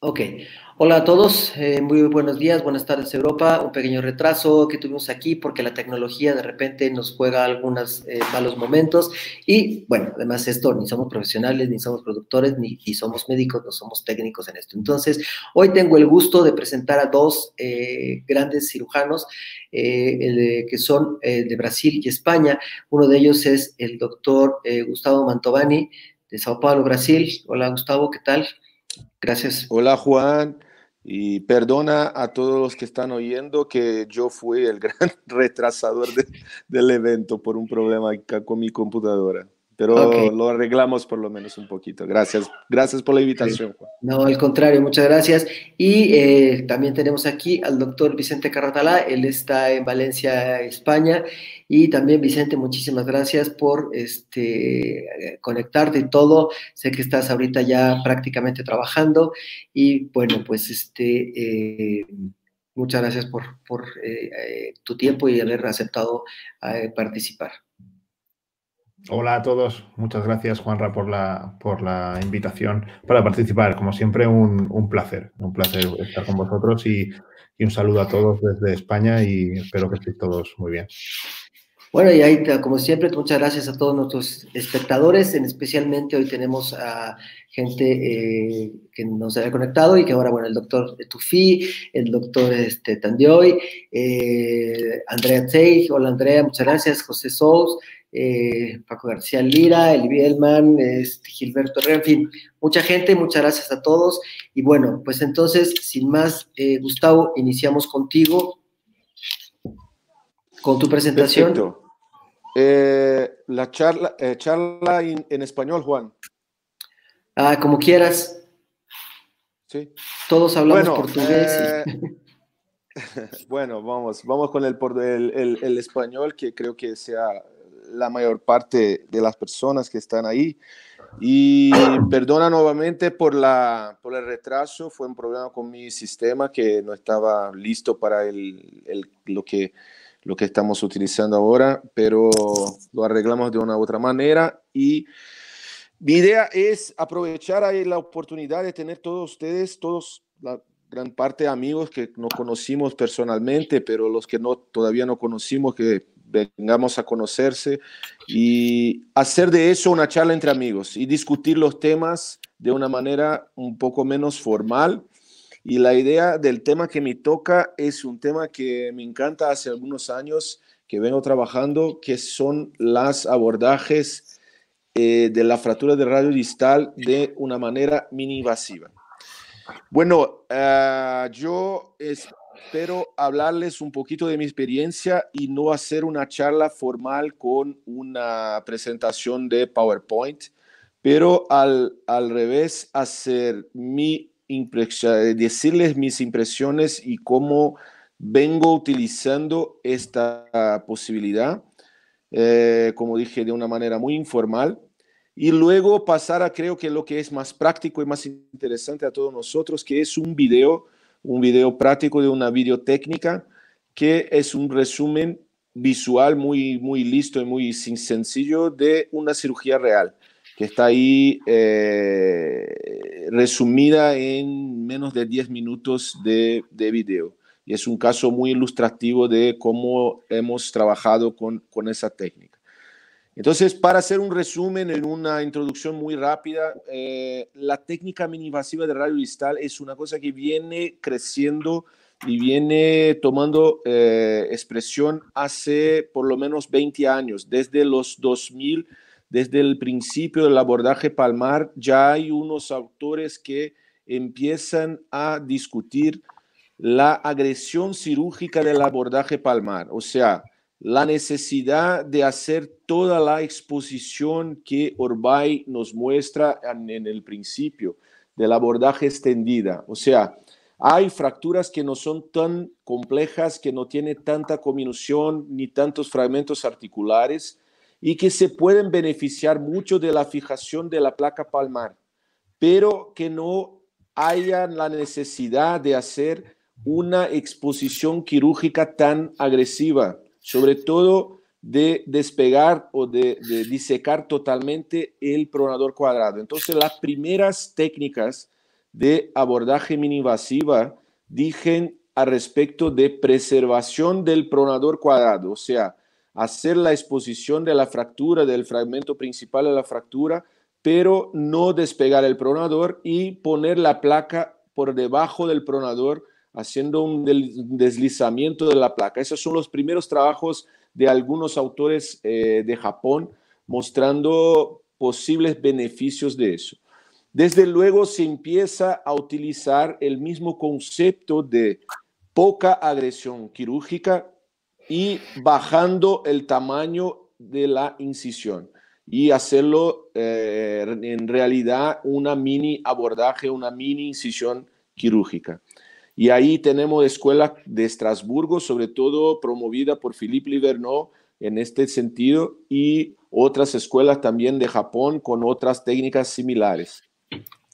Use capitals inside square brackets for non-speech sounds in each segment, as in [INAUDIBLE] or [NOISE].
Ok, hola a todos, eh, muy buenos días, buenas tardes Europa, un pequeño retraso que tuvimos aquí porque la tecnología de repente nos juega algunos eh, malos momentos y bueno, además esto, ni somos profesionales, ni somos productores, ni, somos médicos, no somos técnicos en esto. Entonces, hoy tengo el gusto de presentar a dos eh, grandes cirujanos que son de Brasil y España. Uno de ellos es el doctor Gustavo Mantovani de Sao Paulo, Brasil. Hola Gustavo, ¿qué tal? Gracias. Hola Juan, y perdona a todos los que están oyendo que yo fui el [LAUGHS] gran retrasador del evento por un problema con mi computadora. Pero lo arreglamos por lo menos un poquito. Gracias. Gracias por la invitación. Juan. No, al contrario, muchas gracias. Y eh, también tenemos aquí al doctor Vicente Carratalá. Él está en Valencia, España. Y también, Vicente, muchísimas gracias por este, eh, conectarte y todo. Sé que estás ahorita ya prácticamente trabajando y bueno, pues este... Eh, muchas gracias por, eh, tu tiempo y haber aceptado participar. Hola a todos, muchas gracias Juanra por la, por la invitación para participar. Como siempre, un, placer, un placer estar con vosotros y, un saludo a todos desde España y espero que estéis todos muy bien. Bueno, y ahí, como siempre, muchas gracias a todos nuestros espectadores, en especialmente hoy tenemos a gente eh, que nos había conectado y que ahora, bueno, el doctor Tufi, el doctor este, Tandioy, eh, Andrea Tseig, hola Andrea, muchas gracias, José Sous, eh, Paco García Lira, Eli Elman, este, Gilberto Herrera, en fin, mucha gente, muchas gracias a todos. Y bueno, pues entonces, sin más, eh, Gustavo, iniciamos contigo con tu presentación. Eh, la charla, eh, charla en español, Juan. Ah, como quieras. Sí. Todos hablamos portugués. Eh, [LAUGHS] bueno, vamos, vamos con el, el, el, español, que creo que sea la mayor parte de las personas que están ahí. Y perdona nuevamente por, la, por el retraso, fue un problema con mi sistema que no estaba listo para el, lo que lo que estamos utilizando ahora, pero lo arreglamos de una u otra manera y mi idea es aprovechar ahí la oportunidad de tener todos ustedes, todos la gran parte de amigos que no conocimos personalmente, pero los que no todavía no conocimos que vengamos a conocerse y hacer de eso una charla entre amigos y discutir los temas de una manera un poco menos formal y la idea del tema que me toca es un tema que me encanta hace algunos años que vengo trabajando, que son las abordajes eh, de la fractura de radio distal de una manera mini invasiva. Bueno, ah, yo espero hablarles un poquito de mi experiencia y no hacer una charla formal con una presentación de PowerPoint, pero al, al revés, hacer mi eh, decirles mis impresiones y cómo vengo utilizando esta posibilidad, eh, como dije, de una manera muy informal. Y luego pasar a, creo que lo que es más práctico y más interesante a todos nosotros, que es un video, un video práctico de una videotécnica, que es un resumen visual muy, muy listo y muy sencillo de una cirugía real que está ahí eh, resumida en menos de 10 minutos de, video. Y es un caso muy ilustrativo de cómo hemos trabajado con, con esa técnica. Entonces, para hacer un resumen en una introducción muy rápida, eh, la técnica minivasiva de radio distal es una cosa que viene creciendo y viene tomando eh, expresión hace por lo menos 20 años, desde los 2000 desde el principio del abordaje palmar ya hay unos autores que empiezan a discutir la agresión cirúrgica del abordaje palmar, o sea, la necesidad de hacer toda la exposición que Orbay nos muestra en, el principio del abordaje extendida, o sea, hay fracturas que no son tan complejas, que no tiene tanta cominución ni tantos fragmentos articulares, y que se pueden beneficiar mucho de la fijación de la placa palmar, pero que no hayan la necesidad de hacer una exposición quirúrgica tan agresiva, sobre todo de despegar o de, disecar totalmente el pronador cuadrado. Entonces, las primeras técnicas de abordaje mini-invasiva dicen al respecto de preservación del pronador cuadrado, o sea, hacer la exposición de la fractura, del fragmento principal de la fractura, pero no despegar el pronador y poner la placa por debajo del pronador haciendo un deslizamiento de la placa. Esos son los primeros trabajos de algunos autores eh, de Japón mostrando posibles beneficios de eso. Desde luego se empieza a utilizar el mismo concepto de poca agresión quirúrgica y bajando el tamaño de la incisión y hacerlo eh, en realidad una mini abordaje, una mini incisión quirúrgica. Y ahí tenemos escuela de Estrasburgo, sobre todo promovida por Philippe Liverno en este sentido, y otras escuelas también de Japón con otras técnicas similares.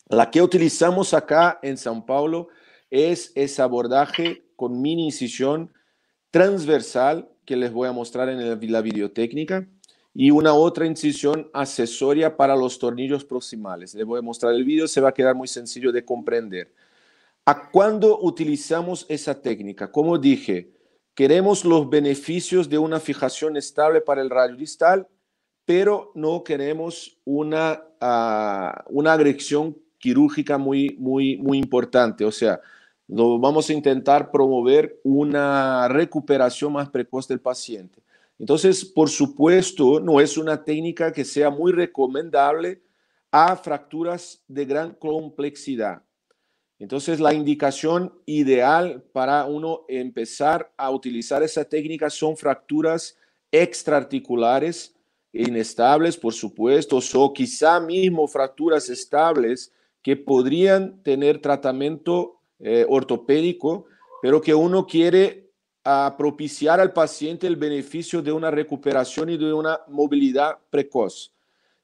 La que utilizamos acá en San Paulo es ese abordaje con mini incisión transversal que les voy a mostrar en la videotécnica y una otra incisión accesoria para los tornillos proximales. Les voy a mostrar el vídeo, se va a quedar muy sencillo de comprender. ¿A cuándo utilizamos esa técnica? Como dije, queremos los beneficios de una fijación estable para el radio distal, pero no queremos una, ah, una agresión quirúrgica muy, muy, muy importante. O sea, vamos a intentar promover una recuperación más precoz del paciente. Entonces, por supuesto, no es una técnica que sea muy recomendable a fracturas de gran complejidad. Entonces, la indicación ideal para uno empezar a utilizar esa técnica son fracturas extraarticulares inestables, por supuesto, o quizá mismo fracturas estables que podrían tener tratamiento eh, ortopédico, pero que uno quiere ah, propiciar al paciente el beneficio de una recuperación y de una movilidad precoz.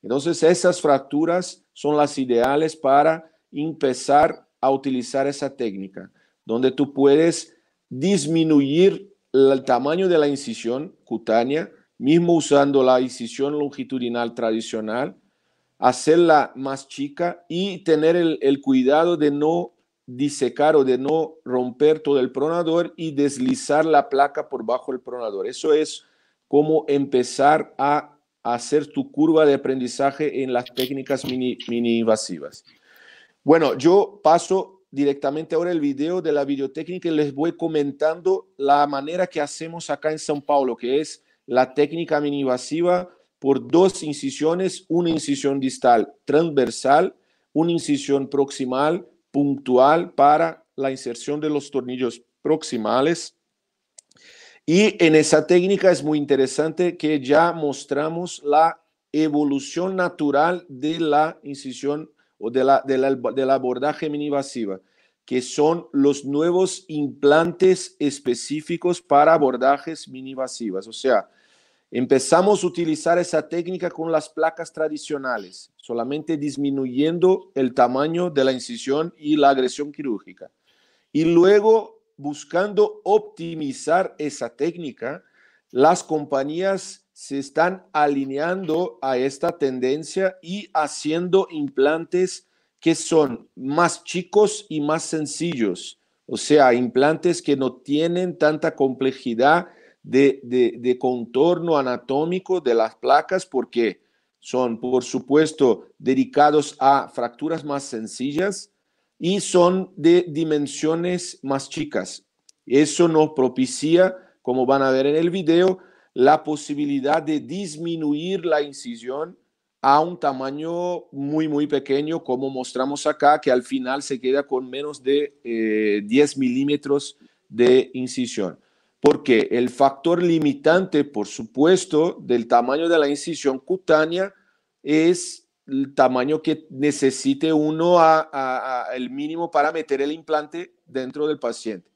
Entonces, esas fracturas son las ideales para empezar a utilizar esa técnica, donde tú puedes disminuir el tamaño de la incisión cutánea, mismo usando la incisión longitudinal tradicional, hacerla más chica y tener el cuidado de no disecar o de no romper todo el pronador y deslizar la placa por bajo el pronador. Eso es como empezar a hacer tu curva de aprendizaje en las técnicas mini, mini invasivas. Bueno, yo paso directamente ahora el video de la videotécnica y les voy comentando la manera que hacemos acá en São Paulo, que es la técnica mini invasiva por dos incisiones, una incisión distal transversal, una incisión proximal puntual para la inserción de los tornillos proximales. Y en esa técnica es muy interesante que ya mostramos la evolución natural de la incisión o de la, del abordaje minivasiva, que son los nuevos implantes específicos para abordajes minivasivas. O sea, Empezamos a utilizar esa técnica con las placas tradicionales, solamente disminuyendo el tamaño de la incisión y la agresión quirúrgica. Y luego, buscando optimizar esa técnica, las compañías se están alineando a esta tendencia y haciendo implantes que son más chicos y más sencillos, o sea, implantes que no tienen tanta complejidad de, contorno anatómico de las placas porque son, por supuesto, dedicados a fracturas más sencillas y son de dimensiones más chicas. Eso nos propicia, como van a ver en el video, la posibilidad de disminuir la incisión a un tamaño muy, muy pequeño, como mostramos acá, que al final se queda con menos de 10 eh, milímetros de incisión porque el factor limitante, por supuesto, del tamaño de la incisión cutánea es el tamaño que necesite uno al el mínimo para meter el implante dentro del paciente.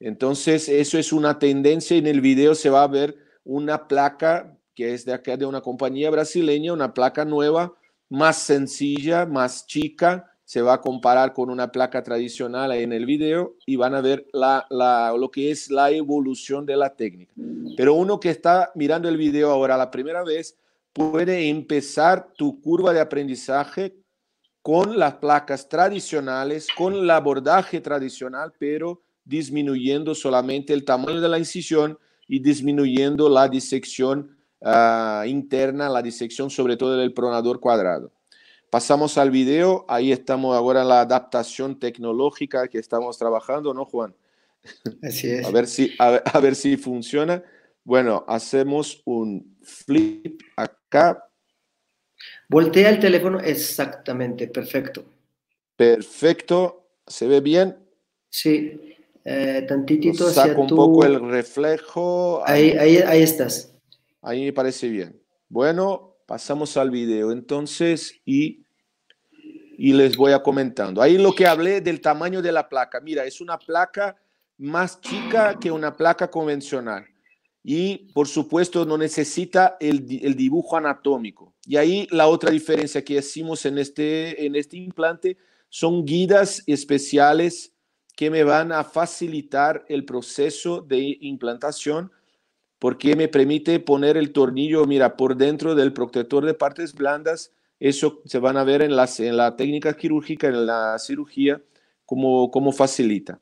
Entonces, eso es una tendencia. En el video se va a ver una placa que es de acá de una compañía brasileña, una placa nueva, más sencilla, más chica, se va a comparar con una placa tradicional en el video y van a ver la, lo que es la evolución de la técnica. Pero uno que está mirando el video ahora la primera vez puede empezar tu curva de aprendizaje con las placas tradicionales, con el abordaje tradicional, pero disminuyendo solamente el tamaño de la incisión y disminuyendo la disección ah, interna, la disección sobre todo del pronador cuadrado. Pasamos al video, ahí estamos ahora en la adaptación tecnológica que estamos trabajando, ¿no, Juan? Así es. A ver si, a, ver si funciona. Bueno, hacemos un flip acá. Voltea el teléfono, exactamente, perfecto. Perfecto, ¿se ve bien? Sí, eh, tantitito saco un poco el reflejo. Ahí, ahí, ahí estás. Ahí me parece bien. Bueno, pasamos al video entonces y y les voy a comentando. Ahí lo que hablé del tamaño de la placa. Mira, es una placa más chica que una placa convencional y por supuesto no necesita el, dibujo anatómico. Y ahí la otra diferencia que hicimos en este, en este implante son guías especiales que me van a facilitar el proceso de implantación porque me permite poner el tornillo, mira, por dentro del protector de partes blandas eso se van a ver en, en la técnica quirúrgica, en la cirugía, cómo, facilita.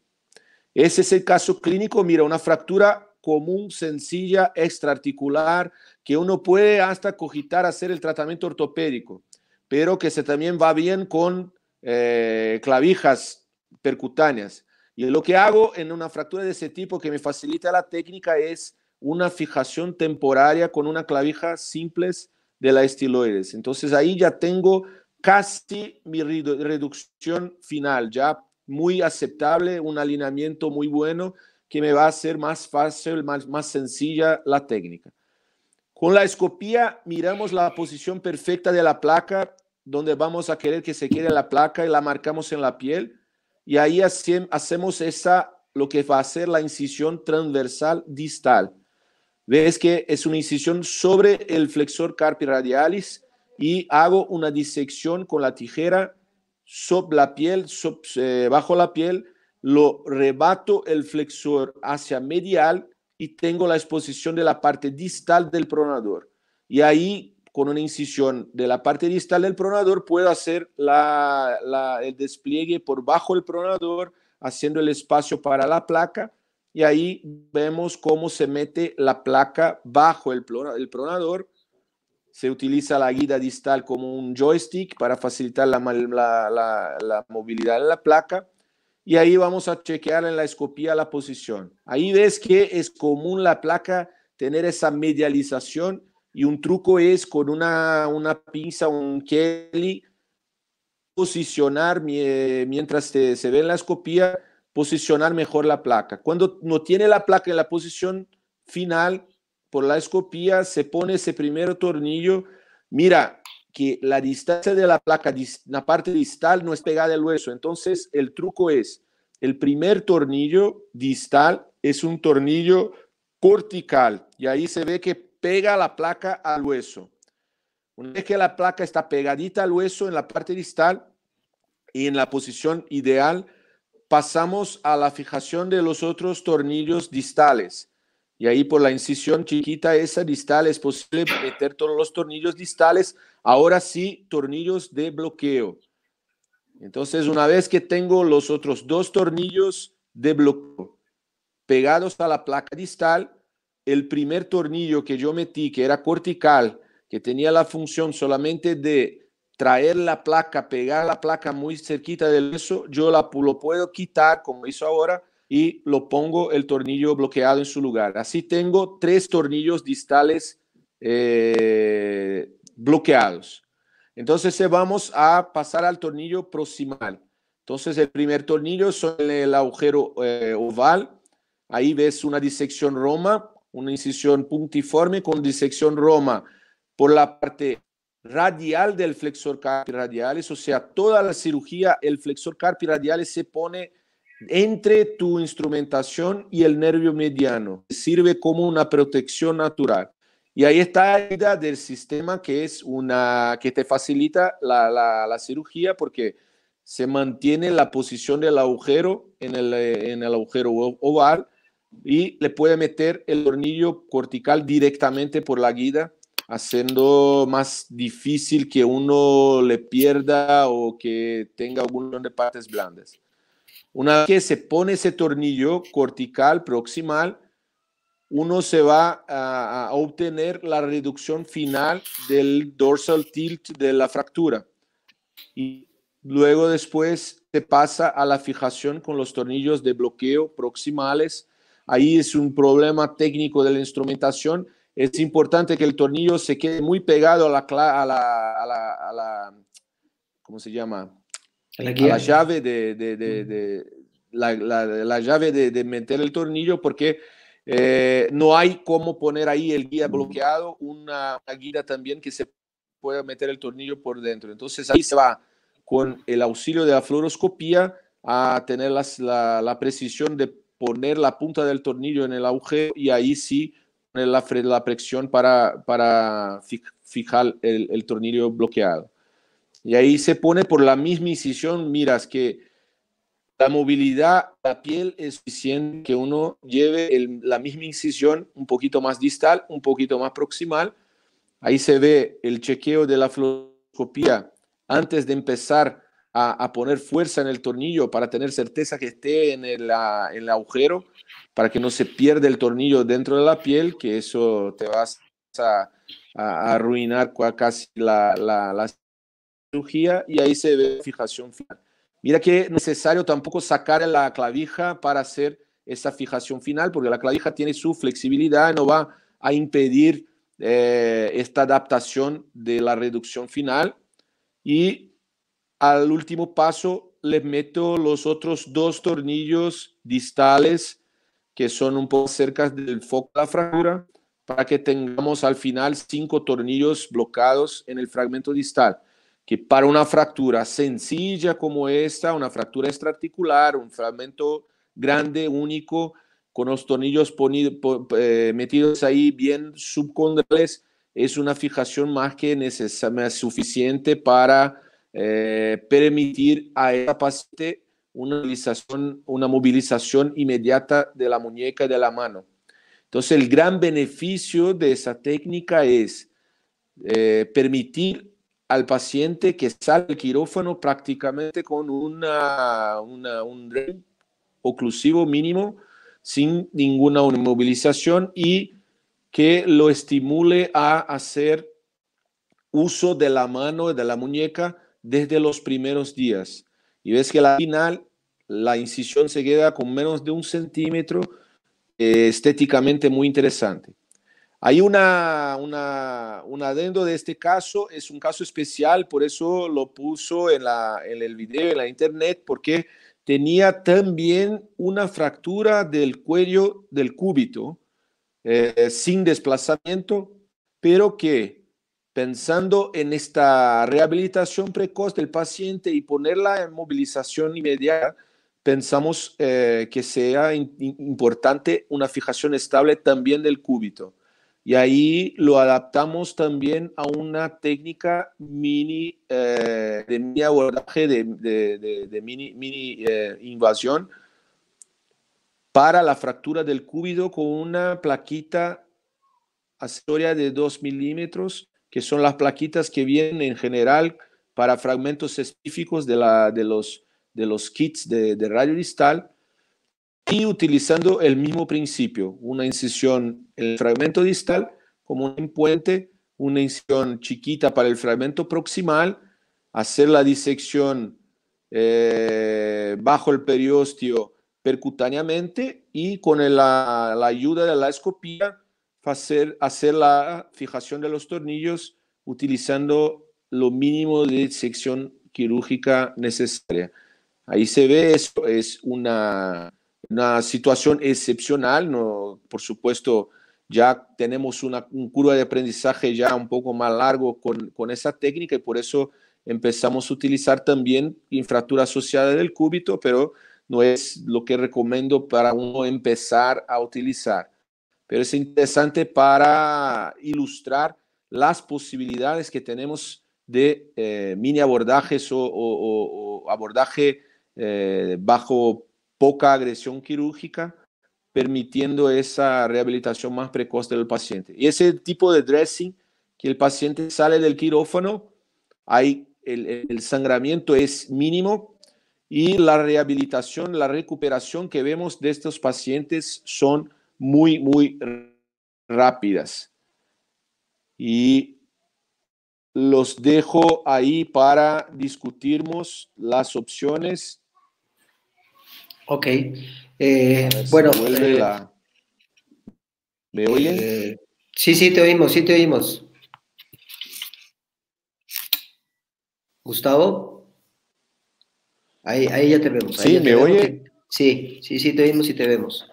Ese es el caso clínico, mira, una fractura común, sencilla, extraarticular, que uno puede hasta cogitar hacer el tratamiento ortopédico, pero que se también va bien con eh, clavijas percutáneas. Y lo que hago en una fractura de ese tipo que me facilita la técnica es una fijación temporaria con una clavija simple, de la estiloides. Entonces ahí ya tengo casi mi reducción final, ya muy aceptable, un alineamiento muy bueno que me va a hacer más fácil, más, sencilla la técnica. Con la escopía miramos la posición perfecta de la placa, donde vamos a querer que se quede la placa y la marcamos en la piel. Y ahí hacemos esa, lo que va a ser la incisión transversal distal. Ves que es una incisión sobre el flexor carpi radialis y hago una disección con la tijera sobre la piel, eh, bajo la piel, lo rebato el flexor hacia medial y tengo la exposición de la parte distal del pronador. Y ahí, con una incisión de la parte distal del pronador, puedo hacer el despliegue por bajo el pronador, haciendo el espacio para la placa y ahí vemos cómo se mete la placa bajo el, pronador. Se utiliza la guida distal como un joystick para facilitar la, movilidad de la placa. Y ahí vamos a chequear en la escopía la posición. Ahí ves que es común la placa tener esa medialización y un truco es con una, una pinza, un Kelly, posicionar mientras se, se ve en la escopía posicionar mejor la placa. Cuando no tiene la placa en la posición final, por la escopía, se pone ese primer tornillo. Mira que la distancia de la placa, la parte distal, no es pegada al hueso. Entonces, el truco es, el primer tornillo distal es un tornillo cortical y ahí se ve que pega la placa al hueso. Una vez que la placa está pegadita al hueso en la parte distal y en la posición ideal, pasamos a la fijación de los otros tornillos distales. Y ahí por la incisión chiquita esa distal es posible meter todos los tornillos distales. Ahora sí, tornillos de bloqueo. Entonces, una vez que tengo los otros dos tornillos de bloqueo pegados a la placa distal, el primer tornillo que yo metí, que era cortical, que tenía la función solamente de traer la placa, pegar la placa muy cerquita del eso, yo la, lo puedo quitar como hizo ahora y lo pongo el tornillo bloqueado en su lugar. Así tengo tres tornillos distales eh, bloqueados. Entonces eh, vamos a pasar al tornillo proximal. Entonces el primer tornillo es el agujero eh, oval. Ahí ves una disección roma, una incisión puntiforme con disección roma por la parte radial del flexor carpi radialis, o sea, toda la cirugía, el flexor carpi radialis se pone entre tu instrumentación y el nervio mediano. Sirve como una protección natural. Y ahí está la del sistema que es una que te facilita la, cirugía porque se mantiene la posición del agujero en el, en el agujero oval y le puede meter el tornillo cortical directamente por la guida haciendo más difícil que uno le pierda o que tenga algún de partes blandas. Una vez que se pone ese tornillo cortical, proximal, uno se va a, a, obtener la reducción final del dorsal tilt de la fractura. Y luego después se pasa a la fijación con los tornillos de bloqueo proximales. Ahí es un problema técnico de la instrumentación es importante que el tornillo se quede muy pegado a la, a a la, ¿cómo se llama? la, llave de, de, de, la, llave de, meter el tornillo porque eh, no hay cómo poner ahí el guía bloqueado, una, guía también que se pueda meter el tornillo por dentro. Entonces ahí se va con el auxilio de la fluoroscopía a tener la, la, precisión de poner la punta del tornillo en el agujero y ahí sí eh, la, la presión para, fijar el, tornillo bloqueado. Y ahí se pone por la misma incisión, miras que la movilidad, la piel es suficiente que uno lleve la misma incisión un poquito más distal, un poquito más proximal. Ahí se ve el chequeo de la fluoroscopía antes de empezar a, poner fuerza en el tornillo para tener certeza que esté en el agujero para que no se pierda el tornillo dentro de la piel, que eso te vas a, arruinar casi la, la, cirugía y ahí se ve fijación final. Mira que es necesario tampoco sacar la clavija para hacer esa fijación final, porque la clavija tiene su flexibilidad, no va a impedir eh, esta adaptación de la reducción final. Y al último paso le meto los otros dos tornillos distales que son un poco cerca del foco de la fractura para que tengamos al final cinco tornillos bloqueados en el fragmento distal, que para una fractura sencilla como esta, una fractura extraarticular, un fragmento grande, único, con los tornillos eh, metidos ahí bien subcondrales, es una fijación más que necesaria, suficiente para eh, permitir a esta paciente una movilización, inmediata de la muñeca y de la mano. Entonces, el gran beneficio de esa técnica es eh, permitir al paciente que salga del quirófano prácticamente con una, un oclusivo mínimo, sin ninguna movilización y que lo estimule a hacer uso de la mano y de la muñeca desde los primeros días y ves que al final la incisión se queda con menos de un centímetro, eh, estéticamente muy interesante. Hay una, un adendo de este caso, es un caso especial, por eso lo puso en, la, el video, en la internet, porque tenía también una fractura del cuello del cúbito eh, sin desplazamiento, pero que pensando en esta rehabilitación precoz del paciente y ponerla en movilización inmediata, pensamos eh, que sea importante una fijación estable también del cúbito. Y ahí lo adaptamos también a una técnica mini eh, de mini abordaje, de, mini, mini eh, invasión para la fractura del cúbito con una plaquita accesoria de 2 milímetros que son las plaquitas que vienen en general para fragmentos específicos de, los, kits de, radio distal y utilizando el mismo principio, una incisión en el fragmento distal como un puente, una incisión chiquita para el fragmento proximal, hacer la disección eh, bajo el periósteo percutáneamente y con la, la ayuda de la escopía hacer, hacer la fijación de los tornillos utilizando lo mínimo de sección quirúrgica necesaria. Ahí se ve, eso es una, situación excepcional, ¿no? por supuesto, ya tenemos una un curva de aprendizaje ya un poco más largo con, con, esa técnica y por eso empezamos a utilizar también infratura asociada del cúbito, pero no es lo que recomiendo para uno empezar a utilizar pero es interesante para ilustrar las posibilidades que tenemos de eh, mini abordajes o, abordaje eh, bajo poca agresión quirúrgica, permitiendo esa rehabilitación más precoz del paciente. Y ese tipo de dressing, que el paciente sale del quirófano, hay, el, el sangramiento es mínimo y la rehabilitación, la recuperación que vemos de estos pacientes son muy, muy rápidas. Y los dejo ahí para discutirmos las opciones. Ok. Eh, bueno. Eh, ¿Me eh, oyes? sí, sí, te oímos, sí, te oímos. Gustavo. Ahí, ya te vemos. sí, ¿me oye? Sí, sí, sí, te oímos y te vemos.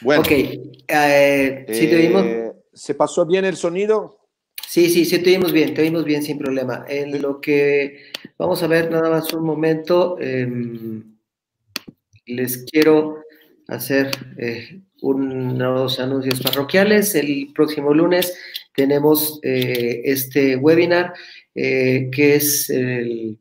Bueno. Ok, eh, eh, ¿Se pasó bien el sonido? Sí, sí, sí, te oímos bien, te oímos bien sin problema. En lo que vamos a ver nada más un momento, em, les quiero hacer eh, unos anuncios parroquiales. El próximo lunes tenemos este webinar que es el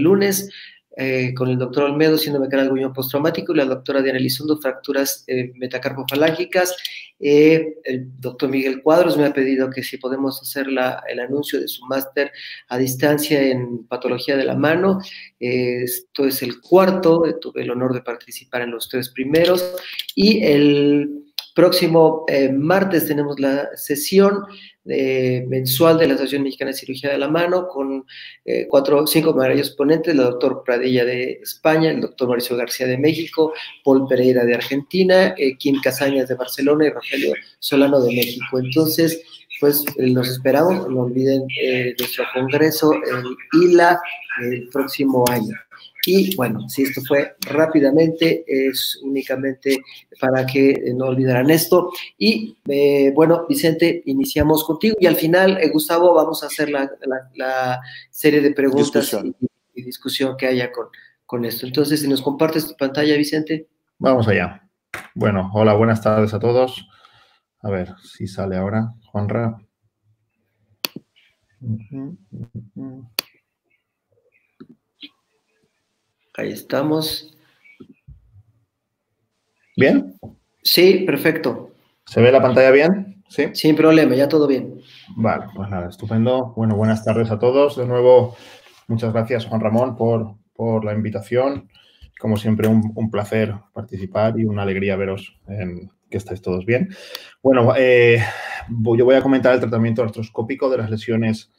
lunes eh, con el doctor Olmedo, síndrome gruñón postraumático, y la doctora Diana Elizondo, fracturas eh, metacarpofalágicas. Eh, el doctor Miguel Cuadros me ha pedido que si podemos hacer el anuncio de su máster a distancia en patología de la mano. esto es el cuarto, tuve el honor de participar en los tres primeros. Y el Próximo eh, martes tenemos la sesión eh, mensual de la Asociación Mexicana de Cirugía de la Mano con eh, cuatro, cinco maravillosos ponentes, el doctor Pradilla de España, el doctor Mauricio García de México, Paul Pereira de Argentina, Kim Casañas de Barcelona y Rafael Solano de México. Entonces, pues los esperamos, no olviden nuestro congreso en ILA el próximo año. Y bueno, si esto fue rápidamente, es únicamente para que eh, no olvidaran esto. Y eh, bueno, Vicente, iniciamos contigo y al final, eh, Gustavo, vamos a hacer la, serie de preguntas Y, discusión que haya con, con esto. Entonces, si nos compartes tu pantalla, Vicente. Vamos allá. Bueno, hola, buenas tardes a todos. A ver si sale ahora, Juanra. Ahí estamos. ¿Bien? Sí, perfecto. ¿Se ve la pantalla bien? Sí. Sin problema, ya todo bien. Vale, pues nada, estupendo. Bueno, buenas tardes a todos. De nuevo, muchas gracias, Juan Ramón, por, por la invitación. Como siempre, un, placer participar y una alegría veros en que estáis todos bien. Bueno, eh, yo voy a comentar el tratamiento artroscópico de las lesiones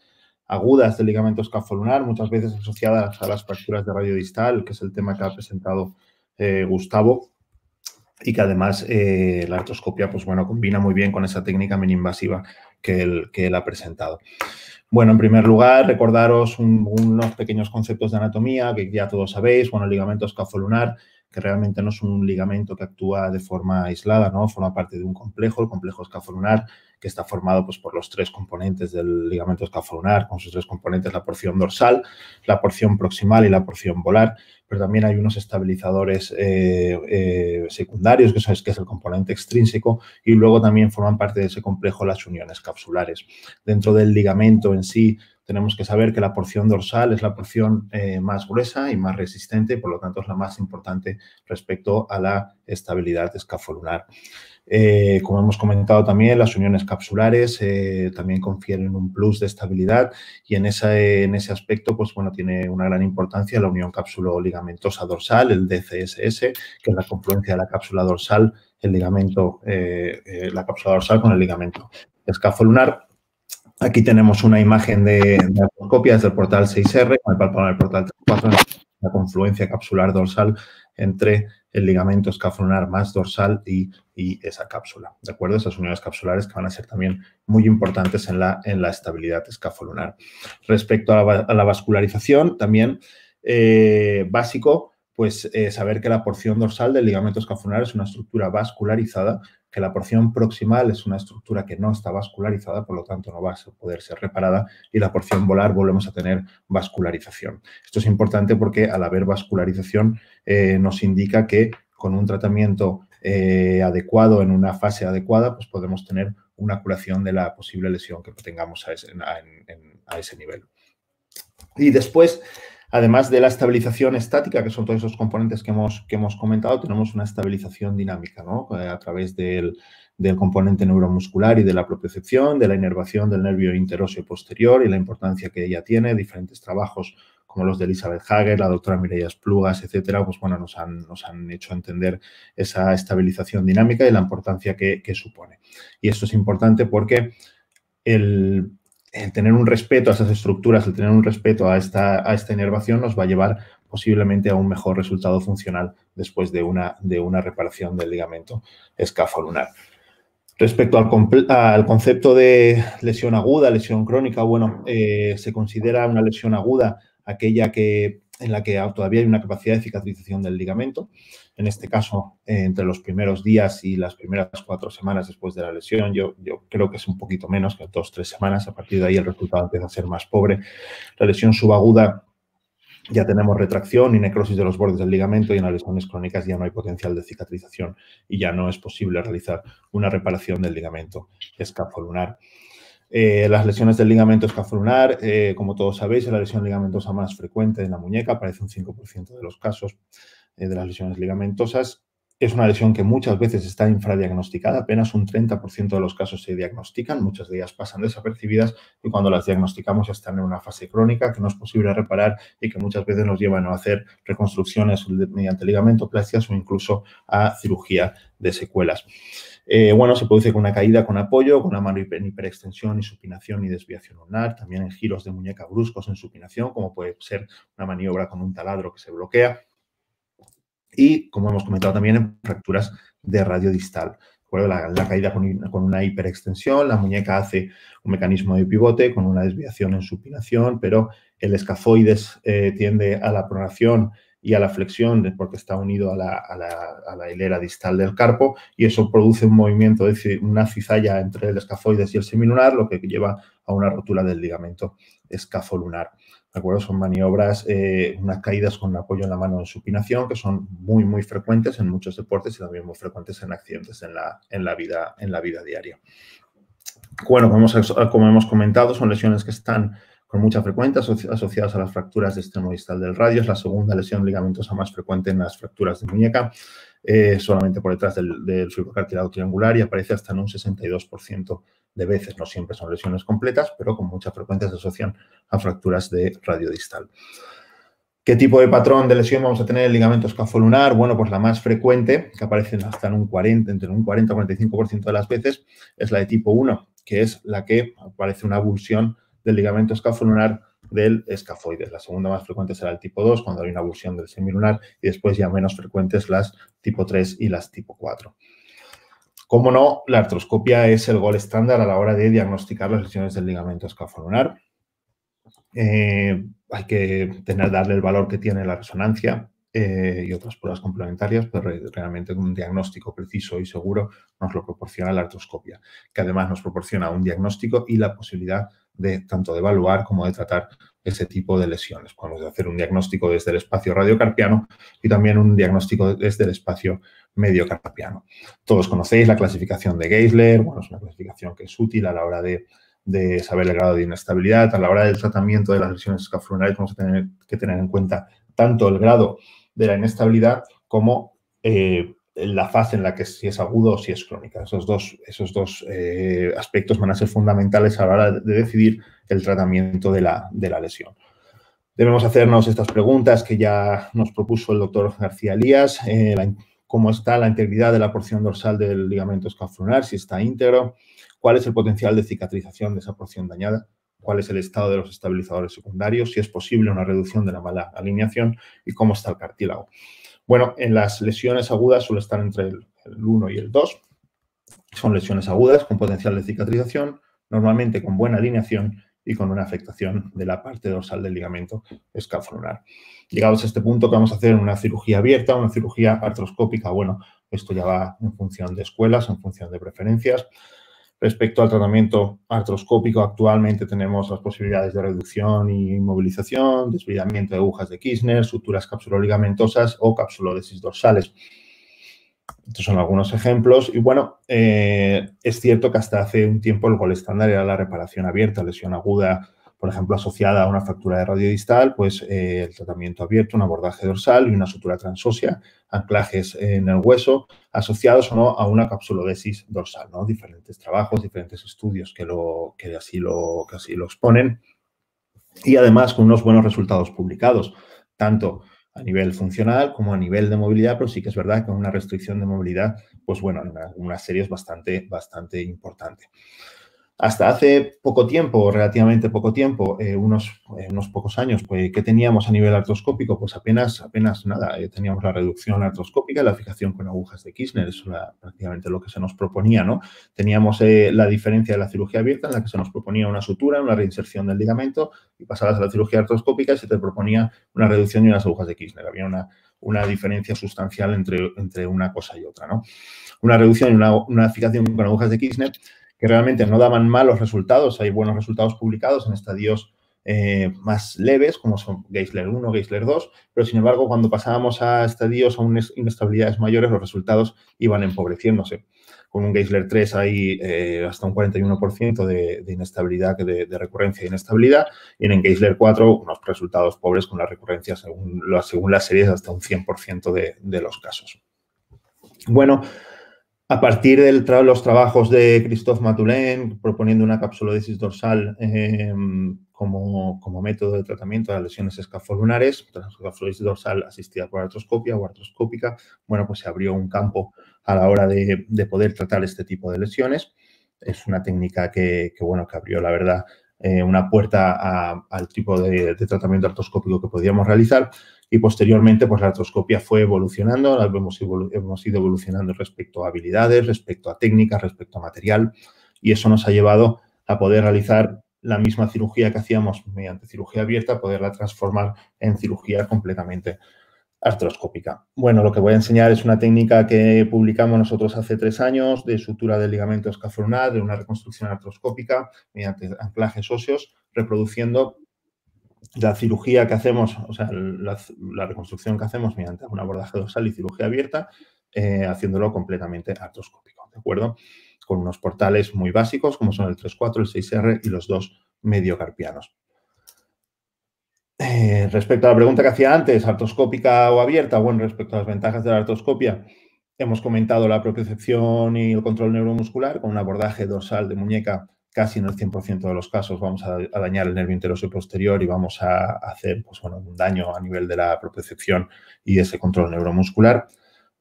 agudas del ligamento escafolunar, muchas veces asociadas a las fracturas de radio distal, que es el tema que ha presentado eh, Gustavo, y que además eh, la artroscopia, pues bueno, combina muy bien con esa técnica mini-invasiva que él, él ha presentado. Bueno, en primer lugar, recordaros unos pequeños conceptos de anatomía que ya todos sabéis. Bueno, el ligamento escafolunar que realmente no es un ligamento que actúa de forma aislada, ¿no? Forma parte de un complejo, el complejo escafolunar, que está formado pues, por los tres componentes del ligamento escafolunar, con sus tres componentes, la porción dorsal, la porción proximal y la porción volar, pero también hay unos estabilizadores eh, eh, secundarios, que, que es el componente extrínseco, y luego también forman parte de ese complejo las uniones capsulares. Dentro del ligamento en sí tenemos que saber que la porción dorsal es la porción eh, más gruesa y más resistente y por lo tanto es la más importante respecto a la estabilidad escafolunar. Eh, como hemos comentado también, las uniones capsulares eh, también confieren un plus de estabilidad y en, esa, en ese aspecto, pues bueno, tiene una gran importancia la unión cápsulo-ligamentosa dorsal, el DCSS, que es la confluencia de la cápsula dorsal, el ligamento, eh, la cápsula dorsal con el ligamento escafolunar Aquí tenemos una imagen de, copias del portal 6R con el, del portal 4 la confluencia capsular dorsal entre el ligamento escafolunar más dorsal y, esa cápsula. ¿De acuerdo? Esas uniones capsulares que van a ser también muy importantes en la, estabilidad escafolunar. Respecto a la, vascularización, también eh, básico, pues eh, saber que la porción dorsal del ligamento escafolunar es una estructura vascularizada la porción proximal es una estructura que no está vascularizada, por lo tanto no va a poder ser reparada, y la porción volar volvemos a tener vascularización. Esto es importante porque al haber vascularización eh, nos indica que con un tratamiento eh, adecuado, en una fase adecuada, pues podemos tener una curación de la posible lesión que tengamos a ese nivel. Y después Además de la estabilización estática, que son todos esos componentes que hemos, que hemos comentado, tenemos una estabilización dinámica, ¿no? Eh, a través del, componente neuromuscular y de la propiocepción, de la inervación del nervio interosseo posterior y la importancia que ella tiene, diferentes trabajos como los de Elizabeth Hager, la doctora Mireia Plugas, etcétera, pues bueno, nos han, nos han, hecho entender esa estabilización dinámica y la importancia que, que supone. Y esto es importante porque el el eh, tener un respeto a esas estructuras, el tener un respeto a esta, a esta inervación nos va a llevar posiblemente a un mejor resultado funcional después de una, de una reparación del ligamento escafolunar. Respecto al, concepto de lesión aguda, lesión crónica, bueno, eh, se considera una lesión aguda aquella que en la que todavía hay una capacidad de cicatrización del ligamento, en este caso eh, entre los primeros días y las primeras cuatro semanas después de la lesión, yo, creo que es un poquito menos que dos, tres semanas, a partir de ahí el resultado empieza a ser más pobre. La lesión subaguda ya tenemos retracción y necrosis de los bordes del ligamento y en las lesiones crónicas ya no hay potencial de cicatrización y ya no es posible realizar una reparación del ligamento escapolunar. Eh, las lesiones del ligamento escapulunar, eh, como todos sabéis, es la lesión ligamentosa más frecuente en la muñeca, aparece un 5% de los casos eh, de las lesiones ligamentosas. Es una lesión que muchas veces está infradiagnosticada, apenas un 30% de los casos se diagnostican, muchas de ellas pasan desapercibidas y cuando las diagnosticamos ya están en una fase crónica que no es posible reparar y que muchas veces nos llevan a hacer reconstrucciones mediante ligamento, ligamento,plastias o incluso a cirugía de secuelas. Eh, bueno, se produce con una caída con apoyo, con una mano en hiperextensión y supinación y desviación ulnar, también en giros de muñeca bruscos en supinación, como puede ser una maniobra con un taladro que se bloquea y, como hemos comentado también, en fracturas de radio distal. La, caída con, una hiperextensión, la muñeca hace un mecanismo de pivote con una desviación en supinación, pero el escafoides eh, tiende a la pronación y a la flexión porque está unido a la, hilera distal del carpo y eso produce un movimiento, una cizalla entre el escafoides y el semilunar, lo que lleva a una rotura del ligamento escafolunar. Son maniobras, eh, unas caídas con apoyo en la mano en supinación, que son muy, muy frecuentes en muchos deportes y también muy frecuentes en accidentes en la, en la, vida, en la vida diaria. Bueno, como hemos, como hemos comentado, son lesiones que están con mucha frecuencia asociadas a las fracturas de extremo distal del radio. Es la segunda lesión ligamentosa más frecuente en las fracturas de muñeca, eh, solamente por detrás del, del fibrocartilado triangular y aparece hasta en un 62% de veces, no siempre son lesiones completas, pero con mucha frecuencia se asocian a fracturas de radio distal ¿Qué tipo de patrón de lesión vamos a tener en el ligamento escafolunar? Bueno, pues la más frecuente, que aparece hasta en un 40, entre un 40 y 45% de las veces, es la de tipo 1, que es la que aparece una abulsión del ligamento escafolunar del escafoides. La segunda más frecuente será el tipo 2, cuando hay una abulsión del semilunar, y después ya menos frecuentes las tipo 3 y las tipo 4. Como no, la artroscopia es el gol estándar a la hora de diagnosticar las lesiones del ligamento escafolunar. Eh, hay que tener, darle el valor que tiene la resonancia eh, y otras pruebas complementarias, pero realmente un diagnóstico preciso y seguro nos lo proporciona la artroscopia, que además nos proporciona un diagnóstico y la posibilidad de tanto de evaluar como de tratar ese tipo de lesiones. Cuando Podemos hacer un diagnóstico desde el espacio radiocarpiano y también un diagnóstico desde el espacio medio carpiano. Todos conocéis la clasificación de Geisler, bueno, es una clasificación que es útil a la hora de, saber el grado de inestabilidad, a la hora del tratamiento de las lesiones escapulares vamos a tener que tener en cuenta tanto el grado de la inestabilidad como eh, la fase en la que si es agudo o si es crónica. Esos dos, esos dos eh, aspectos van a ser fundamentales a la hora de decidir el tratamiento de la, lesión. Debemos hacernos estas preguntas que ya nos propuso el doctor García Elías, eh, la, cómo está la integridad de la porción dorsal del ligamento escafrunar, si está íntegro, cuál es el potencial de cicatrización de esa porción dañada, cuál es el estado de los estabilizadores secundarios, si es posible una reducción de la mala alineación y cómo está el cartílago. Bueno, en las lesiones agudas suele estar entre el 1 y el 2. Son lesiones agudas con potencial de cicatrización, normalmente con buena alineación y con una afectación de la parte dorsal del ligamento lunar Llegados a este punto, ¿qué vamos a hacer? ¿Una cirugía abierta, una cirugía artroscópica? Bueno, esto ya va en función de escuelas, en función de preferencias. Respecto al tratamiento artroscópico, actualmente tenemos las posibilidades de reducción y inmovilización, desvidamiento de agujas de Kirchner, suturas capsuloligamentosas o capsulodesis dorsales. Estos son algunos ejemplos. Y bueno, eh, es cierto que hasta hace un tiempo el gol estándar era la reparación abierta, lesión aguda, por ejemplo, asociada a una fractura de radio distal pues eh, el tratamiento abierto, un abordaje dorsal y una sutura transósea, anclajes en el hueso, asociados o no a una capsulodesis dorsal, ¿no? Diferentes trabajos, diferentes estudios que, lo, así, lo, que así lo exponen. Y además con unos buenos resultados publicados, tanto a nivel funcional como a nivel de movilidad, pero sí que es verdad que una restricción de movilidad, pues bueno, una, una serie es bastante, bastante importante. Hasta hace poco tiempo, relativamente poco tiempo, eh, unos, eh, unos, pocos años, pues, ¿qué teníamos a nivel artroscópico? Pues apenas, apenas nada, eh, teníamos la reducción artroscópica, la fijación con agujas de Kirchner, eso era prácticamente lo que se nos proponía, ¿no? Teníamos la diferencia de la cirugía abierta, en la que se nos proponía una sutura, una reinserción del ligamento, y pasabas a la cirugía artroscópica y se te proponía una reducción y unas agujas de Kirchner. Había una, una diferencia sustancial entre, entre, una cosa y otra, ¿no? Una reducción y una, una fijación con agujas de Kirchner que realmente no daban malos resultados. Hay buenos resultados publicados en estadios eh, más leves, como son Geisler 1, Geisler 2, pero sin embargo, cuando pasábamos a estadios a unas inestabilidades mayores, los resultados iban empobreciéndose. Con un Geisler 3 hay eh, hasta un 41% de, de, inestabilidad, de, recurrencia e inestabilidad, y en Geisler 4 unos resultados pobres con la recurrencia, según, las series, hasta un 100% de, de los casos. Bueno, a partir de los trabajos de Christophe Matulen proponiendo una capsulodesis dorsal em, como, como, método de tratamiento de las lesiones escafolunares, capsulodesis dorsal asistida por artroscopia o artroscópica, bueno, pues se abrió un campo a la hora de, poder tratar este tipo de lesiones. Es una técnica que, bueno, que abrió, la verdad, eh, una puerta al tipo de, de tratamiento artroscópico que podíamos realizar y posteriormente pues la artroscopia fue evolucionando, hemos, ido evolucionando respecto a habilidades, respecto a técnicas, respecto a material y eso nos ha llevado a poder realizar la misma cirugía que hacíamos mediante cirugía abierta, poderla transformar en cirugía completamente artroscópica. Bueno, lo que voy a enseñar es una técnica que publicamos nosotros hace tres años de sutura del ligamento escafronal, de una reconstrucción artroscópica mediante anclajes óseos, reproduciendo la cirugía que hacemos, o sea, la, reconstrucción que hacemos mediante un abordaje dorsal y cirugía abierta, eh, haciéndolo completamente artroscópico, ¿de acuerdo? Con unos portales muy básicos como son el 3.4, el 6R y los dos mediocarpianos. Eh, respecto a la pregunta que hacía antes, artroscópica o abierta, bueno, respecto a las ventajas de la artroscopia, hemos comentado la propiocepción y el control neuromuscular con un abordaje dorsal de muñeca casi en el 100% de los casos vamos a, dañar el nervio interoso posterior y vamos a hacer pues, bueno, un daño a nivel de la propiocepción y ese control neuromuscular.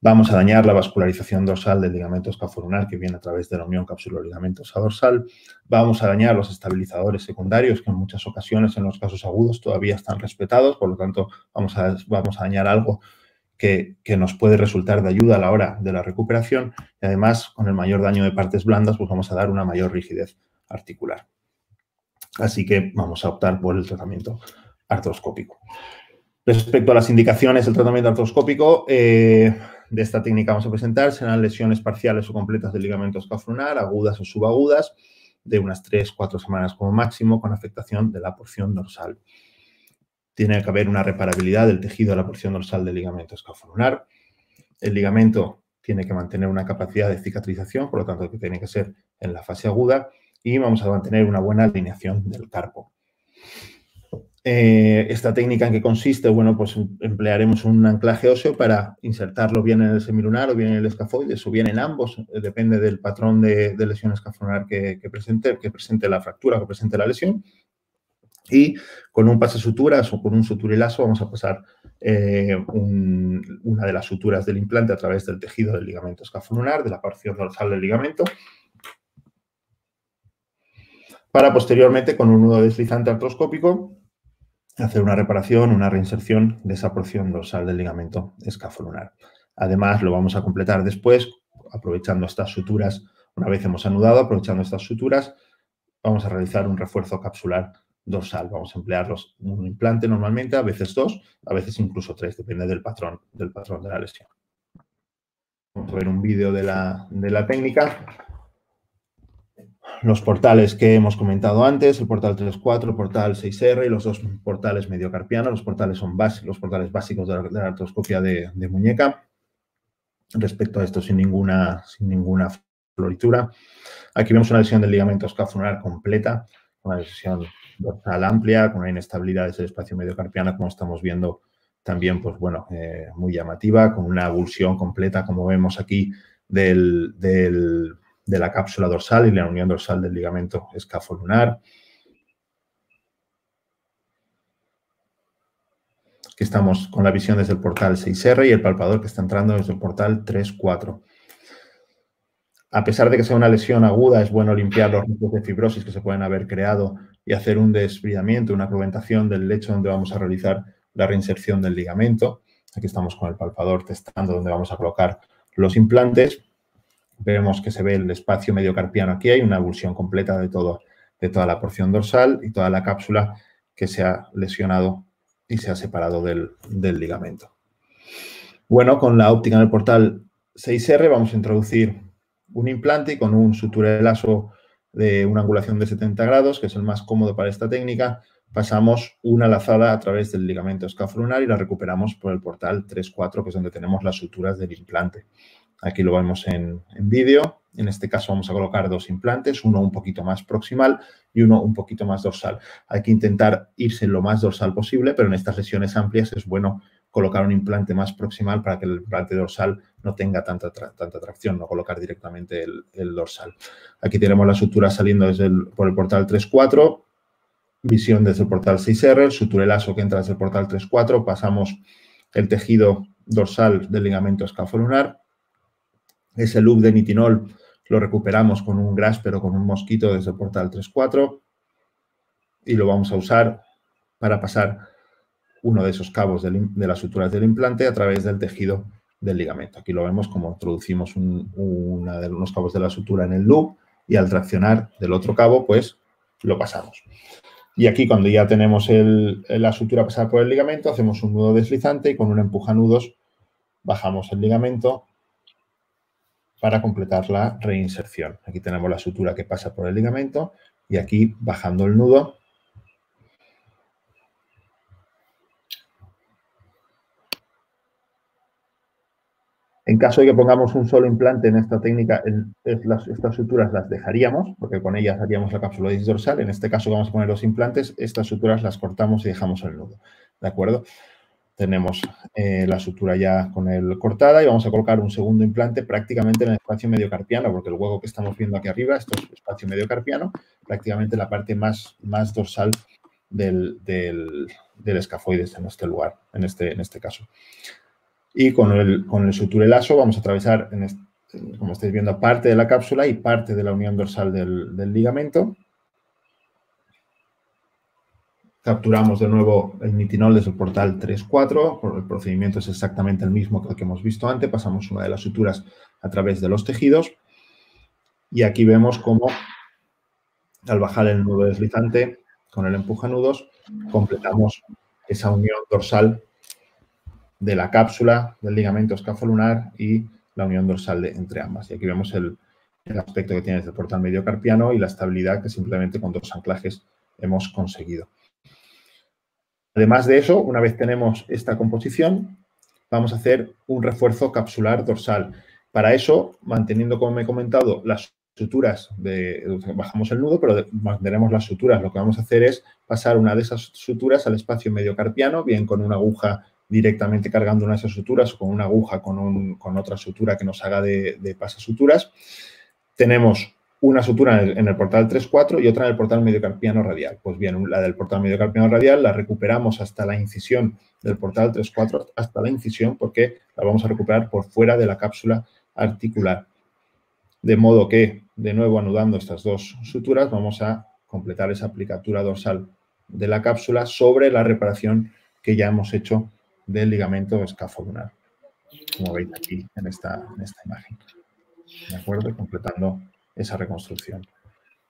Vamos a dañar la vascularización dorsal del ligamento escaforunar que viene a través de la unión cápsula ligamento dorsal. Vamos a dañar los estabilizadores secundarios que en muchas ocasiones en los casos agudos todavía están respetados, por lo tanto vamos a, vamos a dañar algo que, que, nos puede resultar de ayuda a la hora de la recuperación y además con el mayor daño de partes blandas pues vamos a dar una mayor rigidez articular. Así que vamos a optar por el tratamiento artroscópico. Respecto a las indicaciones, del tratamiento artroscópico eh, de esta técnica vamos a presentar serán lesiones parciales o completas del ligamento escafrunar, agudas o subagudas, de unas 3-4 semanas como máximo, con afectación de la porción dorsal. Tiene que haber una reparabilidad del tejido de la porción dorsal del ligamento escafrunar. El ligamento tiene que mantener una capacidad de cicatrización, por lo tanto, que tiene que ser en la fase aguda y vamos a mantener una buena alineación del carpo. Eh, esta técnica en que consiste, bueno, pues em, emplearemos un anclaje óseo para insertarlo bien en el semilunar o bien en el escafoides o bien en ambos, eh, depende del patrón de, lesión escafonar que, presente, que presente la fractura, que presente la lesión. Y con un pase suturas o con un suturilazo vamos a pasar eh, una de las suturas del implante a través del tejido del ligamento escafolunar, de la porción dorsal del ligamento, para posteriormente, con un nudo deslizante artroscópico, hacer una reparación, una reinserción de esa porción dorsal del ligamento escafolunar. Además, lo vamos a completar después, aprovechando estas suturas, una vez hemos anudado, aprovechando estas suturas, vamos a realizar un refuerzo capsular dorsal. Vamos a emplearlos en un implante normalmente, a veces dos, a veces incluso tres, depende del patrón, del patrón de la lesión. Vamos a ver un vídeo de la, de la técnica los portales que hemos comentado antes, el portal 3.4, el portal 6R y los dos portales mediocarpianos, los portales son básicos, los portales básicos de la, artroscopia de, muñeca. Respecto a esto, sin ninguna, sin ninguna floritura. Aquí vemos una lesión del ligamento escafonar completa, una lesión dorsal amplia, con una inestabilidad desde el espacio mediocarpiano, como estamos viendo también, pues bueno, eh, muy llamativa, con una abulsión completa, como vemos aquí, del, del de la cápsula dorsal y la unión dorsal del ligamento escafolunar, Aquí estamos con la visión desde el portal 6R y el palpador que está entrando desde el portal 34. A pesar de que sea una lesión aguda, es bueno limpiar los riesgos de fibrosis que se pueden haber creado y hacer un desbridamiento, una cruentación del lecho donde vamos a realizar la reinserción del ligamento. Aquí estamos con el palpador testando donde vamos a colocar los implantes vemos que se ve el espacio mediocarpiano aquí, hay una avulsión completa de, todo, de toda la porción dorsal y toda la cápsula que se ha lesionado y se ha separado del, ligamento. Bueno, con la óptica en el portal 6R vamos a introducir un implante y con un suturelazo de una angulación de 70 grados, que es el más cómodo para esta técnica, pasamos una lazada a través del ligamento lunar y la recuperamos por el portal 34 que es donde tenemos las suturas del implante. Aquí lo vemos en, vídeo. En este caso vamos a colocar dos implantes, uno un poquito más proximal y uno un poquito más dorsal. Hay que intentar irse lo más dorsal posible, pero en estas lesiones amplias es bueno colocar un implante más proximal para que el implante dorsal no tenga tanta, tanta tracción, no colocar directamente el, dorsal. Aquí tenemos la sutura saliendo por el portal 3.4, visión desde el portal 6R, el suturelazo que entra desde el portal 3.4, pasamos el tejido dorsal del ligamento lunar. Ese loop de nitinol lo recuperamos con un gras, con un mosquito desde el portal 3.4 y lo vamos a usar para pasar uno de esos cabos de las suturas del implante a través del tejido del ligamento. Aquí lo vemos como introducimos de unos cabos de la sutura en el loop y al traccionar del otro cabo, pues lo pasamos. Y aquí cuando ya tenemos la sutura pasada por el ligamento, hacemos un nudo deslizante y con un nudos bajamos el ligamento para completar la reinserción. Aquí tenemos la sutura que pasa por el ligamento y aquí bajando el nudo En caso de que pongamos un solo implante en esta técnica, estas suturas las dejaríamos, porque con ellas haríamos la cápsula dorsal. En este caso vamos a poner los implantes, estas suturas las cortamos y dejamos el nudo. ¿De acuerdo? Tenemos eh, la sutura ya con el cortada y vamos a colocar un segundo implante prácticamente en el espacio mediocarpiano, porque el hueco que estamos viendo aquí arriba, esto es espacio mediocarpiano, prácticamente la parte más, más dorsal del, escafoides en este lugar, en este, en este caso. Y con el, con el suturelazo vamos a atravesar, como estáis viendo, parte de la cápsula y parte de la unión dorsal del, del ligamento Capturamos de nuevo el nitinol desde el portal 3.4, el procedimiento es exactamente el mismo que el que hemos visto antes, pasamos una de las suturas a través de los tejidos y aquí vemos cómo al bajar el nudo deslizante con el nudos completamos esa unión dorsal de la cápsula del ligamento lunar y la unión dorsal de, entre ambas. Y aquí vemos el, el aspecto que tiene desde el portal mediocarpiano y la estabilidad que simplemente con dos anclajes hemos conseguido. Además de eso, una vez tenemos esta composición, vamos a hacer un refuerzo capsular dorsal. Para eso, manteniendo, como me he comentado, las suturas, de, bajamos el nudo, pero mantendremos las suturas. Lo que vamos a hacer es pasar una de esas suturas al espacio mediocarpiano, bien con una aguja directamente cargando una de esas suturas o con una aguja con, otra sutura que nos haga de, de pasasuturas. Tenemos una sutura en el, portal 3-4 y otra en el portal mediocarpiano radial. Pues bien, la del portal mediocarpiano radial la recuperamos hasta la incisión del portal 3-4, hasta la incisión, porque la vamos a recuperar por fuera de la cápsula articular. De modo que, de nuevo anudando estas dos suturas, vamos a completar esa aplicatura dorsal de la cápsula sobre la reparación que ya hemos hecho del ligamento escafolunar, como veis aquí en esta, en esta imagen. ¿De acuerdo? Completando esa reconstrucción.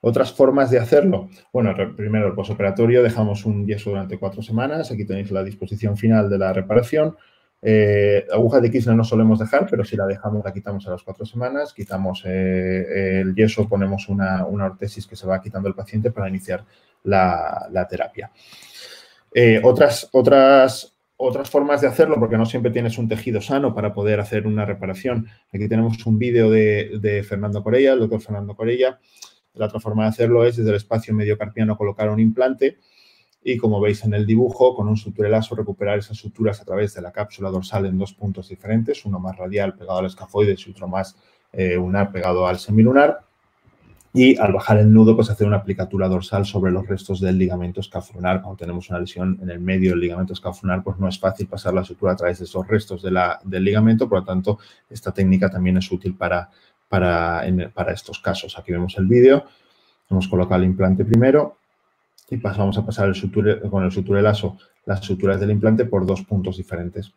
Otras formas de hacerlo. Bueno, primero el posoperatorio, dejamos un yeso durante cuatro semanas. Aquí tenéis la disposición final de la reparación. Eh, aguja de Kirchner no solemos dejar, pero si la dejamos, la quitamos a las cuatro semanas. Quitamos eh, eh, el yeso, ponemos una, una, ortesis que se va quitando el paciente para iniciar la, terapia. otras, otras otras formas de hacerlo, porque no siempre tienes un tejido sano para poder hacer una reparación. Aquí tenemos un vídeo de, Fernando Corella, el doctor Fernando Corella. La otra forma de hacerlo es desde el espacio mediocarpiano colocar un implante y, como veis en el dibujo, con un suturelazo recuperar esas suturas a través de la cápsula dorsal en dos puntos diferentes, uno más radial pegado al escafoides y otro más eh, unar pegado al semilunar y al bajar el nudo, pues hacer una aplicatura dorsal sobre los restos del ligamento escafronar. Cuando tenemos una lesión en el medio del ligamento escafronar, pues no es fácil pasar la sutura a través de esos restos del ligamento, por lo tanto, esta técnica también es útil para, para, estos casos. Aquí vemos el vídeo, hemos colocado el implante primero y vamos a pasar el con el suturelazo las suturas del implante por dos puntos diferentes.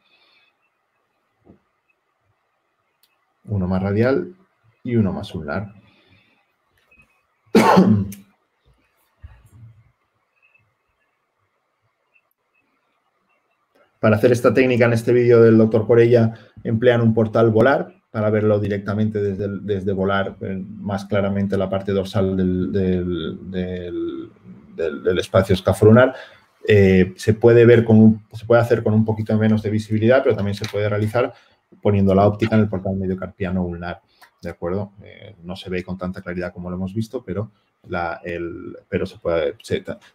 Uno más radial y uno más ulnar. [COUGHS] Para hacer esta técnica en este vídeo del doctor Corella emplean un portal volar para verlo directamente desde, desde volar eh, más claramente la parte dorsal del, espacio escafrunar. Eh, se puede ver con se puede hacer con un poquito menos de visibilidad, pero también se puede realizar poniendo la óptica en el portal mediocarpiano ulnar. ¿de acuerdo? Eh, no se ve con tanta claridad como lo hemos visto, pero, se puede,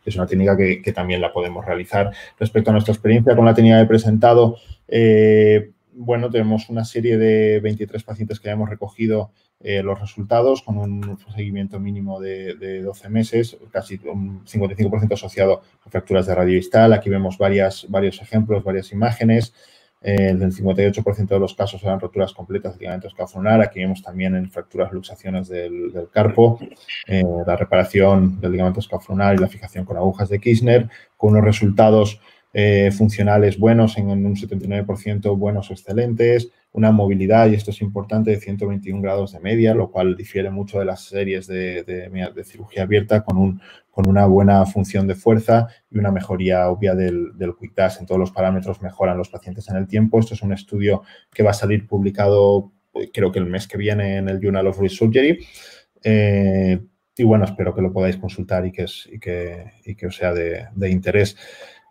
es una técnica que, también la podemos realizar. Respecto a nuestra experiencia con la técnica de presentado, eh, bueno, tenemos una serie de 23 pacientes que ya hemos recogido eh, los resultados con un seguimiento mínimo de, 12 meses, casi un 55% asociado a fracturas de radio distal. Aquí vemos varios ejemplos, varias imágenes. Eh, el 58% de los casos eran roturas completas del ligamento cafonar. Aquí vemos también en fracturas, luxaciones del, carpo, eh, la reparación del ligamento escafronar y la fijación con agujas de Kirchner, con unos resultados eh, funcionales buenos en, un 79%, buenos excelentes, una movilidad, y esto es importante, de 121 grados de media, lo cual difiere mucho de las series de, cirugía abierta con, un, con una buena función de fuerza y una mejoría obvia del, del quick En todos los parámetros mejoran los pacientes en el tiempo. Esto es un estudio que va a salir publicado eh, creo que el mes que viene en el Journal of Resurgery. Eh, y bueno, espero que lo podáis consultar y que, que, que os sea de interés.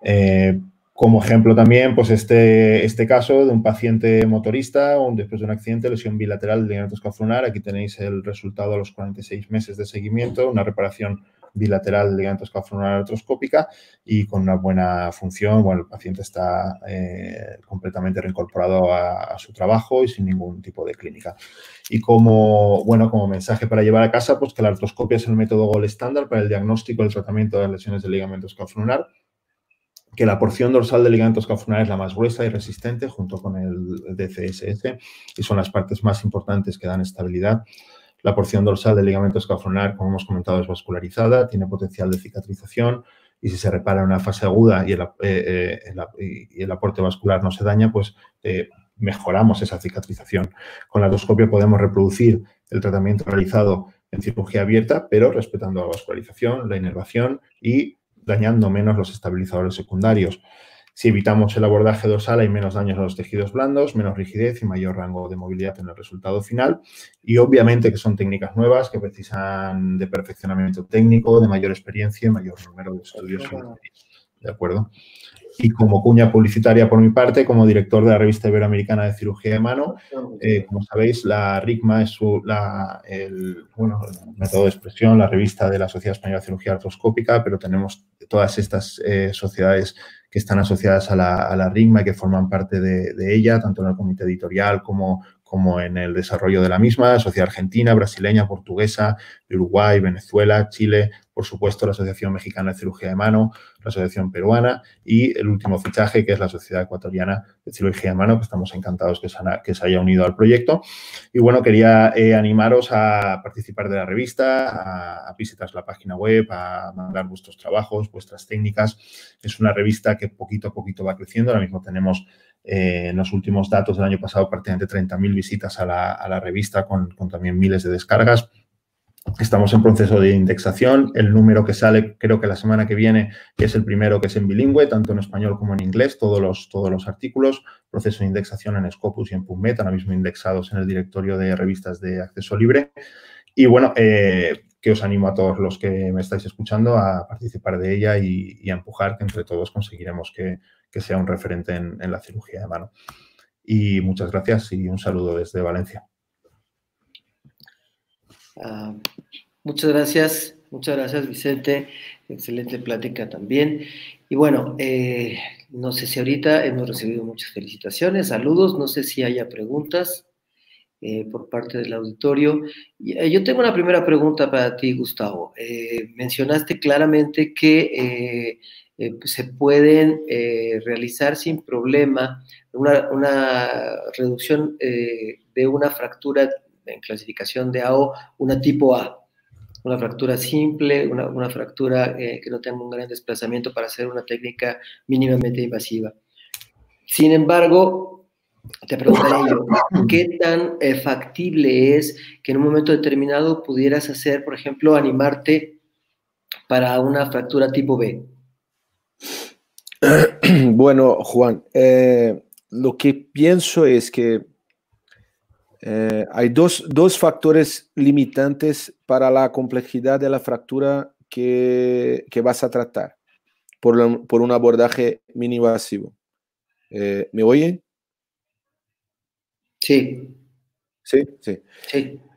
Eh, como ejemplo también, pues este, este caso de un paciente motorista un, después de un accidente, lesión bilateral del ligamento escalofrunar. Aquí tenéis el resultado a los 46 meses de seguimiento, una reparación bilateral del ligamento escalofrunar artroscópica y con una buena función. Bueno, el paciente está eh, completamente reincorporado a, su trabajo y sin ningún tipo de clínica. Y como, bueno, como mensaje para llevar a casa, pues que la artroscopia es el método gol estándar para el diagnóstico y el tratamiento de las lesiones del ligamento escalofrunar que la porción dorsal del ligamento escafonar es la más gruesa y resistente junto con el DCSS y son las partes más importantes que dan estabilidad. La porción dorsal del ligamento escafonar, como hemos comentado, es vascularizada, tiene potencial de cicatrización y si se repara en una fase aguda y el, eh, eh, aporte vascular no se daña, pues eh, mejoramos esa cicatrización. Con la endoscopia podemos reproducir el tratamiento realizado en cirugía abierta, pero respetando la vascularización, la inervación y dañando menos los estabilizadores secundarios. Si evitamos el abordaje dorsal hay menos daños a los tejidos blandos, menos rigidez y mayor rango de movilidad en el resultado final. Y obviamente que son técnicas nuevas que precisan de perfeccionamiento técnico, de mayor experiencia y mayor número de estudios. ¿De acuerdo? y como cuña publicitaria por mi parte, como director de la revista iberoamericana de cirugía de mano. Eh, como sabéis, la RICMA es el, método de expresión, la revista de la Sociedad Española de Cirugía Artroscópica, pero tenemos todas estas eh, sociedades que están asociadas a la, a RICMA y que forman parte de, de, ella, tanto en el comité editorial como como en el desarrollo de la misma, sociedad argentina, brasileña, portuguesa, Uruguay, Venezuela, Chile, por supuesto la Asociación Mexicana de Cirugía de Mano, la Asociación Peruana y el último fichaje que es la Sociedad Ecuatoriana de Cirugía de Mano, que estamos encantados que se, que se haya unido al proyecto. Y bueno, quería eh, animaros a participar de la revista, a, a, visitar la página web, a mandar vuestros trabajos, vuestras técnicas. Es una revista que poquito a poquito va creciendo, ahora mismo tenemos eh, en los últimos datos del año pasado, prácticamente 30.000 visitas a la, revista con, también miles de descargas. Estamos en proceso de indexación. El número que sale, creo que la semana que viene, es el primero que es en bilingüe, tanto en español como en inglés, todos los, todos los artículos. Proceso de indexación en Scopus y en PubMed, ahora mismo indexados en el directorio de revistas de acceso libre. Y bueno, eh, que os animo a todos los que me estáis escuchando a participar de ella y, a empujar, que entre todos conseguiremos que, sea un referente en, la cirugía de mano. Y muchas gracias y un saludo desde Valencia. Ah, muchas gracias, muchas gracias Vicente, excelente plática también. Y bueno, eh, no sé si ahorita hemos recibido muchas felicitaciones, saludos, no sé si haya preguntas. Eh, por parte del auditorio. Eh, yo tengo una primera pregunta para ti, Gustavo. Eh, mencionaste claramente que se pueden realizar sin problema una, una reducción de una fractura en clasificación de AO, una tipo A, una fractura simple, una, una fractura que no tenga un gran desplazamiento para hacer una técnica mínimamente invasiva. Sin embargo, te preguntaría ¿qué tan eh, factible es que en un momento determinado pudieras hacer, por ejemplo, animarte para una fractura tipo B? [CLEARS THROAT] Bueno, Juan, eh, lo que pienso es que eh, hay dos, factores limitantes para la complejidad de la fractura que, vas a tratar por, por, un abordaje mini invasivo. ¿Me oyen? Sí. Sí, sí.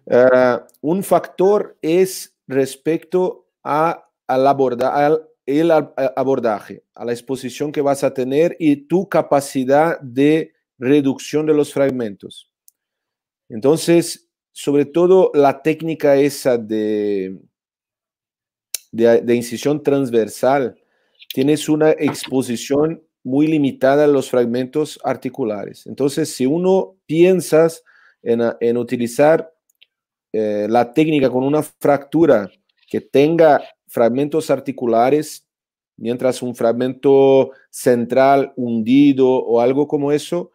Eh, un factor es respecto al, el eh, abordaje, a la exposición que vas a tener y tu capacidad de reducción de los fragmentos. Entonces, sobre todo la técnica esa de, de, de incisión transversal, tienes una exposición muy limitada a los fragmentos articulares. Entonces, si uno piensa ah, en, utilizar eh, la técnica con una fractura que tenga fragmentos articulares, mientras un fragmento central hundido o algo como eso,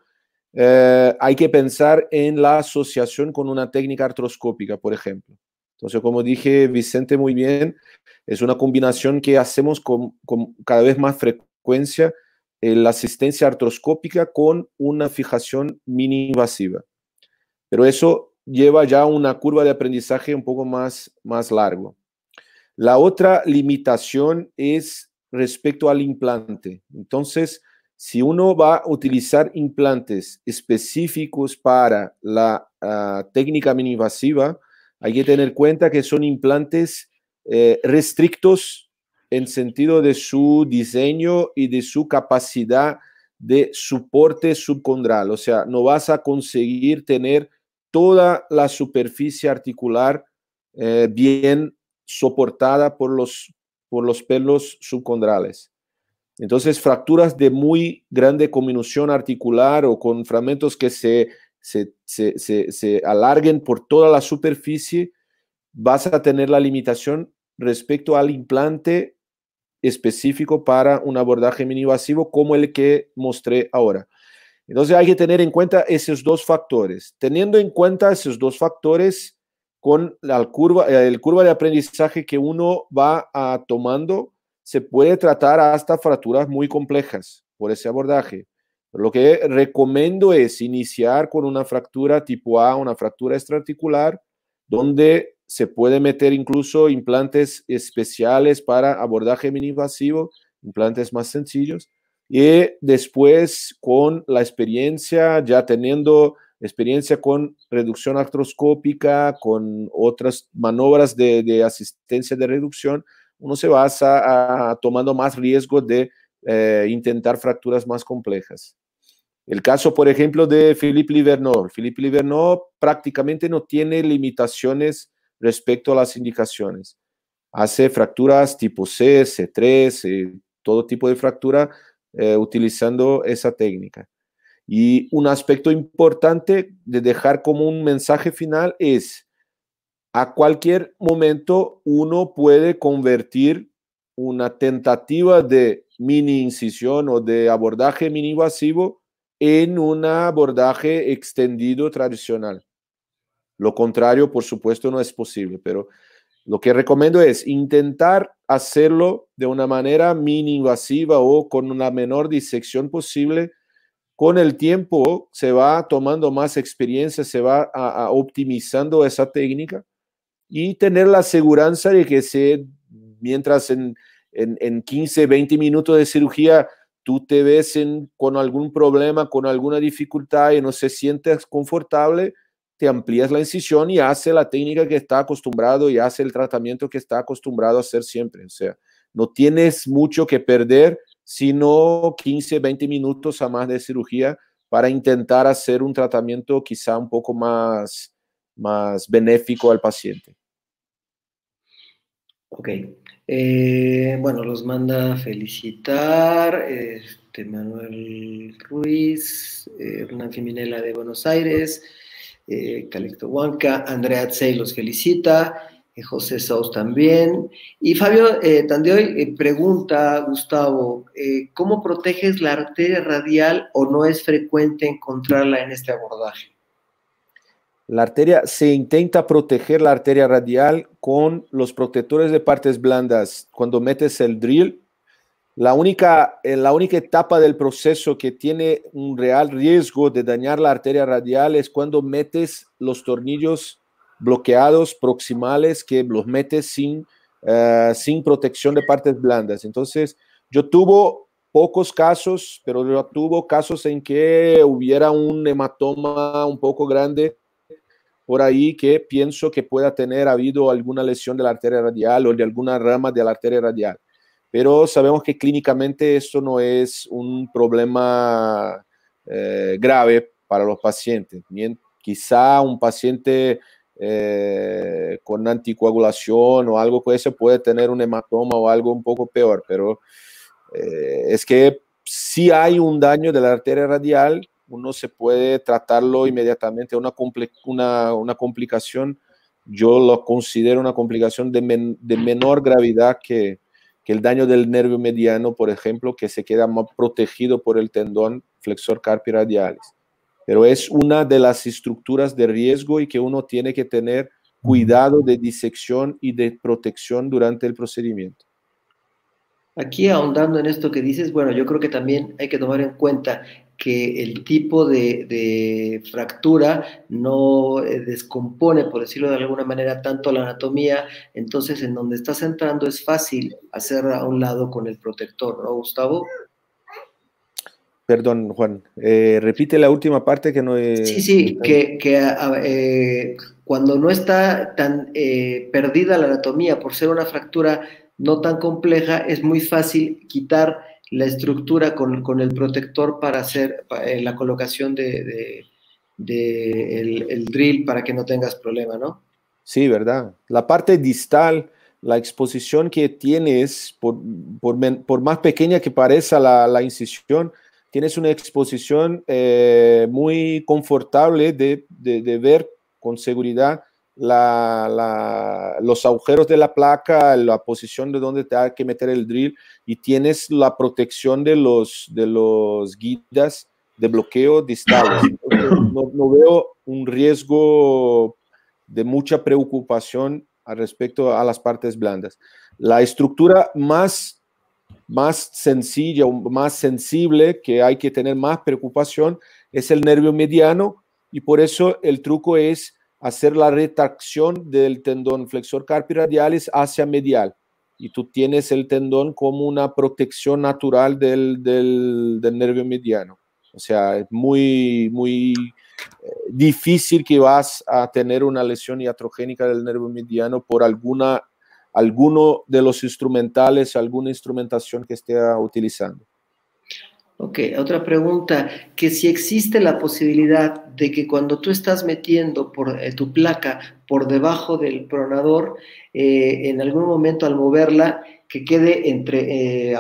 eh, hay que pensar en la asociación con una técnica artroscópica, por ejemplo. Entonces, como dije Vicente muy bien, es una combinación que hacemos con cada vez más frecuencia eh, la asistencia artroscópica con una fijación mini invasiva. Pero eso lleva ya una curva de aprendizaje un poco más, más largo. La otra limitación es respecto al implante. Entonces, si uno va a utilizar implantes específicos para la ah, técnica mini invasiva, hay que tener cuenta que son implantes eh, restrictos en sentido de su diseño y de su capacidad de soporte subcondral. O sea, no vas a conseguir tener toda la superficie articular eh, bien soportada por los, por los pelos subcondrales. Entonces, fracturas de muy grande cominución articular o con fragmentos que se, se, se, alarguen por toda la superficie, vas a tener la limitación respecto al implante específico para un abordaje minivasivo como el que mostré ahora. Entonces hay que tener en cuenta esos dos factores. Teniendo en cuenta esos dos factores con la curva, el curva de aprendizaje que uno va ah, tomando, se puede tratar hasta fracturas muy complejas por ese abordaje. lo que recomiendo es iniciar con una fractura tipo A, una fractura extraarticular, donde se puede meter incluso implantes especiales para abordaje mini-invasivo, implantes más sencillos. Y después, con la experiencia, ya teniendo experiencia con reducción artroscópica, con otras maniobras de, asistencia de reducción, uno se va a, tomando más riesgo de eh, intentar fracturas más complejas. El caso, por ejemplo, de Philippe Liverno. Philippe Liverno prácticamente no tiene limitaciones respecto a las indicaciones. Hace fracturas tipo C, C3, todo tipo de fractura eh, utilizando esa técnica. Y un aspecto importante de dejar como un mensaje final es, a cualquier momento uno puede convertir una tentativa de mini incisión o de abordaje mini invasivo en un abordaje extendido tradicional. Lo contrario, por supuesto, no es posible, pero lo que recomiendo es intentar hacerlo de una manera mini invasiva o con una menor disección posible. Con el tiempo se va tomando más experiencia, se va optimizando esa técnica y tener la seguridad de que se, mientras en, en, 15, 20 minutos de cirugía tú te ves con algún problema, con alguna dificultad y no se sientes confortable, te amplías la incisión y hace la técnica que está acostumbrado y hace el tratamiento que está acostumbrado a hacer siempre. O sea, no tienes mucho que perder, sino 15, 20 minutos a más de cirugía para intentar hacer un tratamiento quizá un poco más, más benéfico al paciente. Ok. Eh, bueno, los manda felicitar este, Manuel Ruiz, eh, Hernán de Buenos Aires eh, Huanca, Andrea Tsey los felicita, eh, José Saus también. Y Fabio eh, hoy eh, pregunta, Gustavo, eh, ¿cómo proteges la arteria radial o no es frecuente encontrarla en este abordaje? La arteria se intenta proteger la arteria radial con los protectores de partes blandas. Cuando metes el drill, la única, eh, la única etapa del proceso que tiene un real riesgo de dañar la arteria radial es cuando metes los tornillos bloqueados proximales que los metes sin, eh, sin protección de partes blandas. Entonces, yo tuvo pocos casos, pero yo tuvo casos en que hubiera un hematoma un poco grande por ahí que pienso que pueda tener habido alguna lesión de la arteria radial o de alguna rama de la arteria radial pero sabemos que clínicamente esto no es un problema eh, grave para los pacientes. quizá un paciente eh, con anticoagulación o algo con eso pues, puede tener un hematoma o algo un poco peor, pero eh, es que si hay un daño de la arteria radial, uno se puede tratarlo inmediatamente. Una, una, complicación, yo lo considero una complicación de menor gravedad que, que el daño del nervio mediano, por ejemplo, que se queda más protegido por el tendón flexor carpi radialis. Pero es una de las estructuras de riesgo y que uno tiene que tener cuidado de disección y de protección durante el procedimiento. Aquí ahondando en esto que dices, bueno, yo creo que también hay que tomar en cuenta que el tipo de, fractura no eh, descompone, por decirlo de alguna manera, tanto la anatomía, entonces en donde estás entrando es fácil hacer a un lado con el protector, ¿no, Gustavo? Perdón, Juan, eh, repite la última parte que no... He... Sí, sí, que, eh, cuando no está tan perdida la anatomía por ser una fractura no tan compleja, es muy fácil quitar la estructura con, el protector para hacer eh, la colocación de, de, el, drill para que no tengas problema, ¿no? Sí, verdad. La parte distal, la exposición que tienes, por, más pequeña que parezca la, incisión, tienes una exposición eh, muy confortable de, ver con seguridad la, los agujeros de la placa, la posición de donde te hay que meter el drill y tienes la protección de los, de los guidas de bloqueo distal [COUGHS] No, veo un riesgo de mucha preocupación al respecto a las partes blandas. La estructura más, más sencilla, más sensible, que hay que tener más preocupación, es el nervio mediano y por eso el truco es hacer la retracción del tendón flexor carpi radialis hacia medial. Y tú tienes el tendón como una protección natural del, nervio mediano. O sea, es muy, muy eh, difícil que vas a tener una lesión iatrogénica del nervio mediano por alguna, alguno de los instrumentales, alguna instrumentación que esté utilizando. Ok, otra pregunta, que si existe la posibilidad de que cuando tú estás metiendo por, eh, tu placa por debajo del pronador, eh, en algún momento al moverla, que quede entre eh,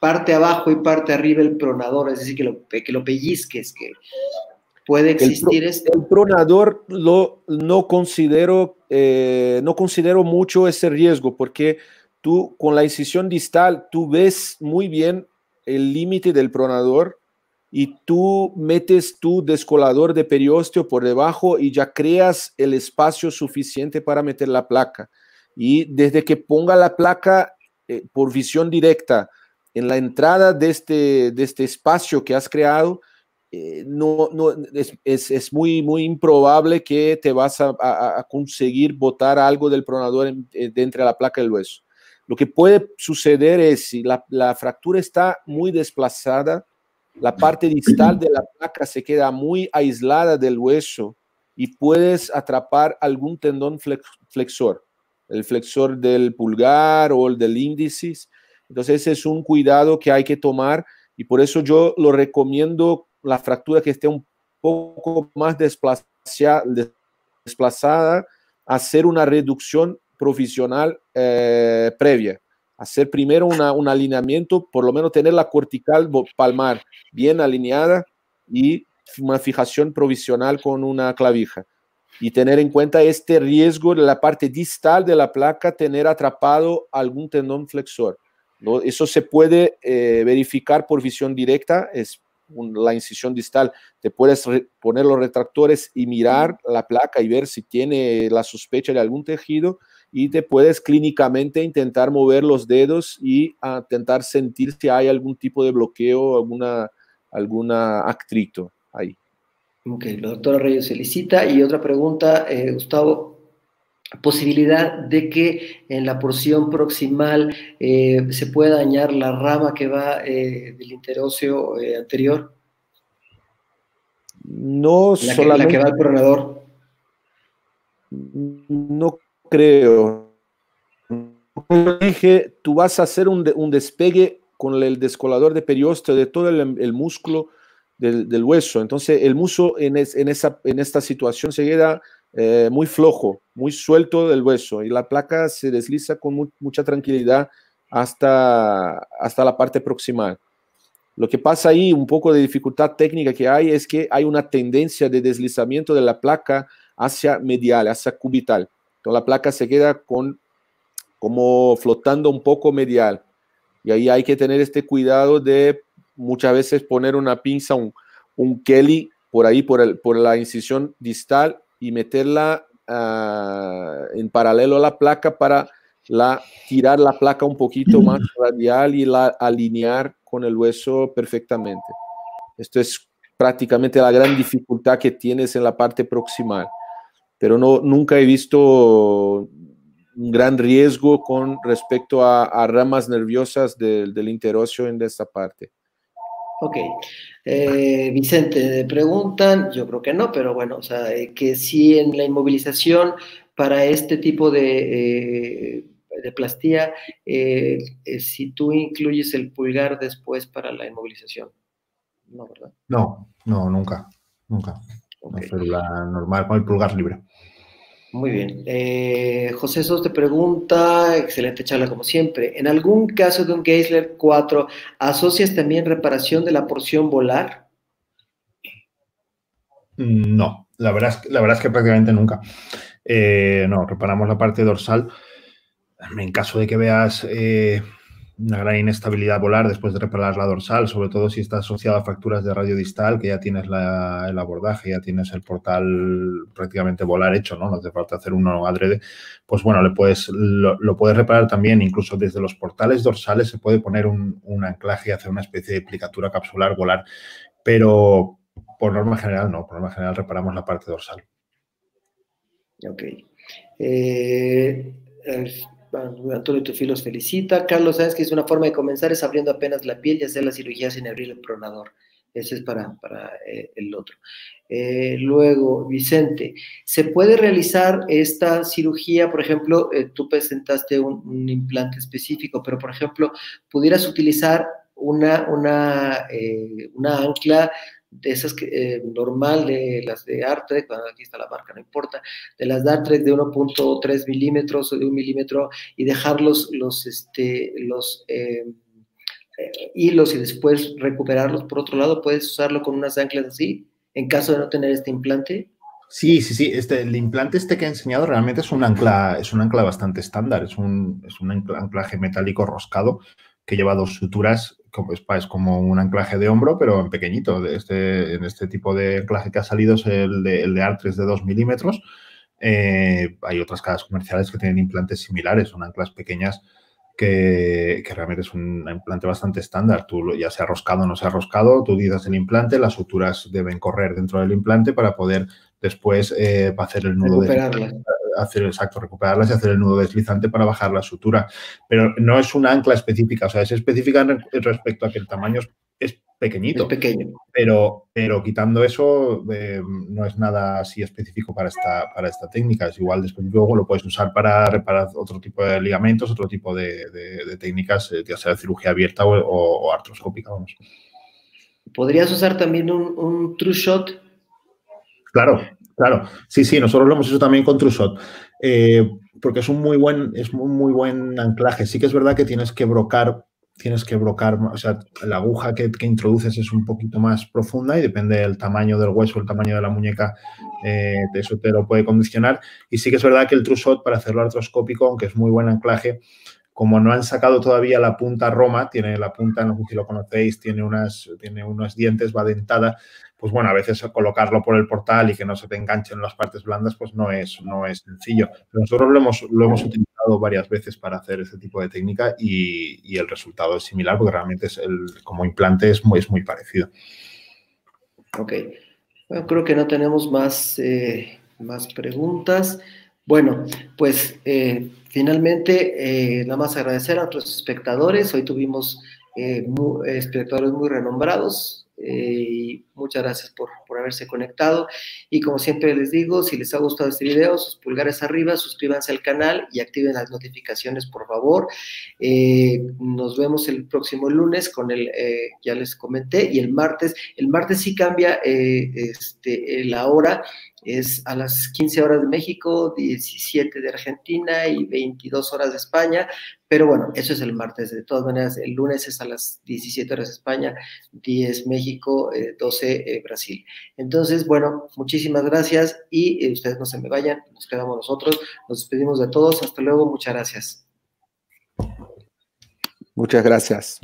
parte abajo y parte arriba el pronador, es decir, que lo, que lo pellizques, que puede existir el, esto. El pronador lo, no, considero, no considero mucho ese riesgo, porque tú con la incisión distal, tú ves muy bien el límite del pronador y tú metes tu descolador de periósteo por debajo y ya creas el espacio suficiente para meter la placa. Y desde que ponga la placa eh, por visión directa en la entrada de este, de este espacio que has creado, eh, no, es, muy, muy improbable que te vas a, conseguir botar algo del pronador eh, de entre la placa del hueso. Lo que puede suceder es si la, fractura está muy desplazada, la parte distal de la placa se queda muy aislada del hueso y puedes atrapar algún tendón flexor, el flexor del pulgar o el del índice. Entonces es un cuidado que hay que tomar y por eso yo lo recomiendo la fractura que esté un poco más desplazada, desplazada hacer una reducción provisional eh, previa. Hacer primero un alineamiento, por lo menos tener la cortical palmar bien alineada y una fijación provisional con una clavija. Y tener en cuenta este riesgo de la parte distal de la placa tener atrapado algún tendón flexor. Eso se puede eh, verificar por visión directa, es la incisión distal. Te puedes poner los retractores y mirar la placa y ver si tiene la sospecha de algún tejido y te puedes clínicamente intentar mover los dedos y intentar sentir si hay algún tipo de bloqueo, alguna, alguna ahí. Ok, la doctora Reyes felicita Y otra pregunta, eh, Gustavo, posibilidad de que en la porción proximal eh, se pueda dañar la rama que va eh, del interóseo anterior. No solamente. La que va al coronador. No creo. Dije, tú vas a hacer un, despegue con el descolador de periósteo de todo el, músculo del, hueso. Entonces, el muso en, esa, en esta situación se queda eh, muy flojo, muy suelto del hueso y la placa se desliza con mucha tranquilidad hasta, hasta la parte proximal. Lo que pasa ahí, un poco de dificultad técnica que hay, es que hay una tendencia de deslizamiento de la placa hacia medial, hacia cubital. Entonces la placa se queda con, como flotando un poco medial. Y ahí hay que tener este cuidado de muchas veces poner una pinza, un, Kelly por ahí, por, la incisión distal y meterla ah, en paralelo a la placa para la, tirar la placa un poquito más [CLEARS THROAT] radial y la alinear con el hueso perfectamente. Esto es prácticamente la gran dificultad que tienes en la parte proximal pero no, nunca he visto un gran riesgo con respecto a, ramas nerviosas del, interocio en esta parte. Ok. Eh, Vicente, preguntan, yo creo que no, pero bueno, o sea, eh, que si en la inmovilización para este tipo de, eh, plastía, si tú incluyes el pulgar después para la inmovilización. No, ¿verdad? No, no, nunca, nunca. normal con el pulgar libre. Muy bien. Eh, José Sos te pregunta, excelente charla como siempre. ¿En algún caso de un Geisler 4 asocias también reparación de la porción volar? No, la verdad es, la verdad es que prácticamente nunca. Eh, no, reparamos la parte dorsal. En caso de que veas eh, una gran inestabilidad volar después de reparar la dorsal, sobre todo si está asociada a fracturas de radio distal, que ya tienes el abordaje, ya tienes el portal prácticamente volar hecho, ¿no? No hace falta hacer uno adrede. Pues bueno, le puedes, lo, puedes reparar también, incluso desde los portales dorsales se puede poner un, anclaje y hacer una especie de plicatura capsular volar, pero por norma general no, por norma general reparamos la parte dorsal. Ok. Eh, Antonio Tufilos los felicita. Carlos ¿sabes que es una forma de comenzar es abriendo apenas la piel y hacer la cirugía sin abrir el pronador. Ese es para, para eh, el otro. Eh, luego, Vicente, ¿se puede realizar esta cirugía? Por ejemplo, eh, tú presentaste un, implante específico, pero por ejemplo, ¿pudieras utilizar una, una, una ancla de esas que, eh, normal, de las de Artrek, cuando aquí está la marca, no importa, de las de Artrek de 1.3 milímetros o de un milímetro y dejarlos los, este, los em, eh, hilos y después recuperarlos. Por otro lado, puedes usarlo con unas anclas así, en caso de no tener este implante. Sí, sí, sí. Este, el implante este que he enseñado realmente es un ancla, es un ancla bastante estándar. Es un, es un anclaje metálico roscado que lleva dos suturas es como un anclaje de hombro, pero en pequeñito. De este, en este tipo de anclaje que ha salido es el de, el de Artres de 2 milímetros. Eh, hay otras casas comerciales que tienen implantes similares, son anclas pequeñas que, realmente es un implante bastante estándar. Tú ya ha roscado o no ha roscado, tú dices el implante, las suturas deben correr dentro del implante para poder después eh, hacer el nudo. De, hacer el exacto, recuperarlas y hacer el nudo deslizante para bajar la sutura. Pero no es una ancla específica, o sea, es específica respecto a que el tamaño es pequeñito. pequeño. Pero, pero quitando eso, eh, no es nada así específico para esta, para esta técnica. Es igual después luego lo puedes usar para reparar otro tipo de ligamentos, otro tipo de, de, técnicas, eh, ya sea cirugía abierta o, o, artroscópica, vamos. ¿Podrías usar también un, un, true shot? Claro, Claro, sí, sí, nosotros lo hemos hecho también con Trusot. Eh, porque es un muy buen, es muy buen anclaje. Sí que es verdad que tienes que brocar, tienes que brocar, o sea, la aguja que, introduces es un poquito más profunda y depende del tamaño del hueso, el tamaño de la muñeca, eh, eso te lo puede condicionar. Y sí que es verdad que el Trusot, para hacerlo artroscópico, aunque es muy buen anclaje, como no han sacado todavía la punta Roma, tiene la punta, no sé si lo conocéis, tiene, unas, tiene unos dientes, va dentada, pues bueno, a veces colocarlo por el portal y que no se te enganchen las partes blandas, pues no es, no es sencillo. nosotros lo hemos, lo hemos utilizado varias veces para hacer ese tipo de técnica y, el resultado es similar porque realmente es el, como implante es muy, es muy parecido. Ok. Bueno, creo que no tenemos más, eh, más preguntas. Bueno, pues eh, finalmente, eh, nada más agradecer a nuestros espectadores. Hoy tuvimos espectadores muy renombrados y Muchas gracias por, haberse conectado. Y como siempre les digo, si les ha gustado este video, sus pulgares arriba, suscríbanse al canal y activen las notificaciones, por favor. Eh, nos vemos el próximo lunes con el, eh, ya les comenté, y el martes. El martes sí cambia eh, este, la hora, es a las 15 horas de México, 17 de Argentina y 22 horas de España. Pero bueno, eso es el martes. De todas maneras, el lunes es a las 17 horas de España, 10 México, 12 eh, Brasil. Entonces, bueno, muchísimas gracias y eh, ustedes no se me vayan, nos quedamos nosotros, nos despedimos de todos, hasta luego, muchas gracias. Muchas gracias.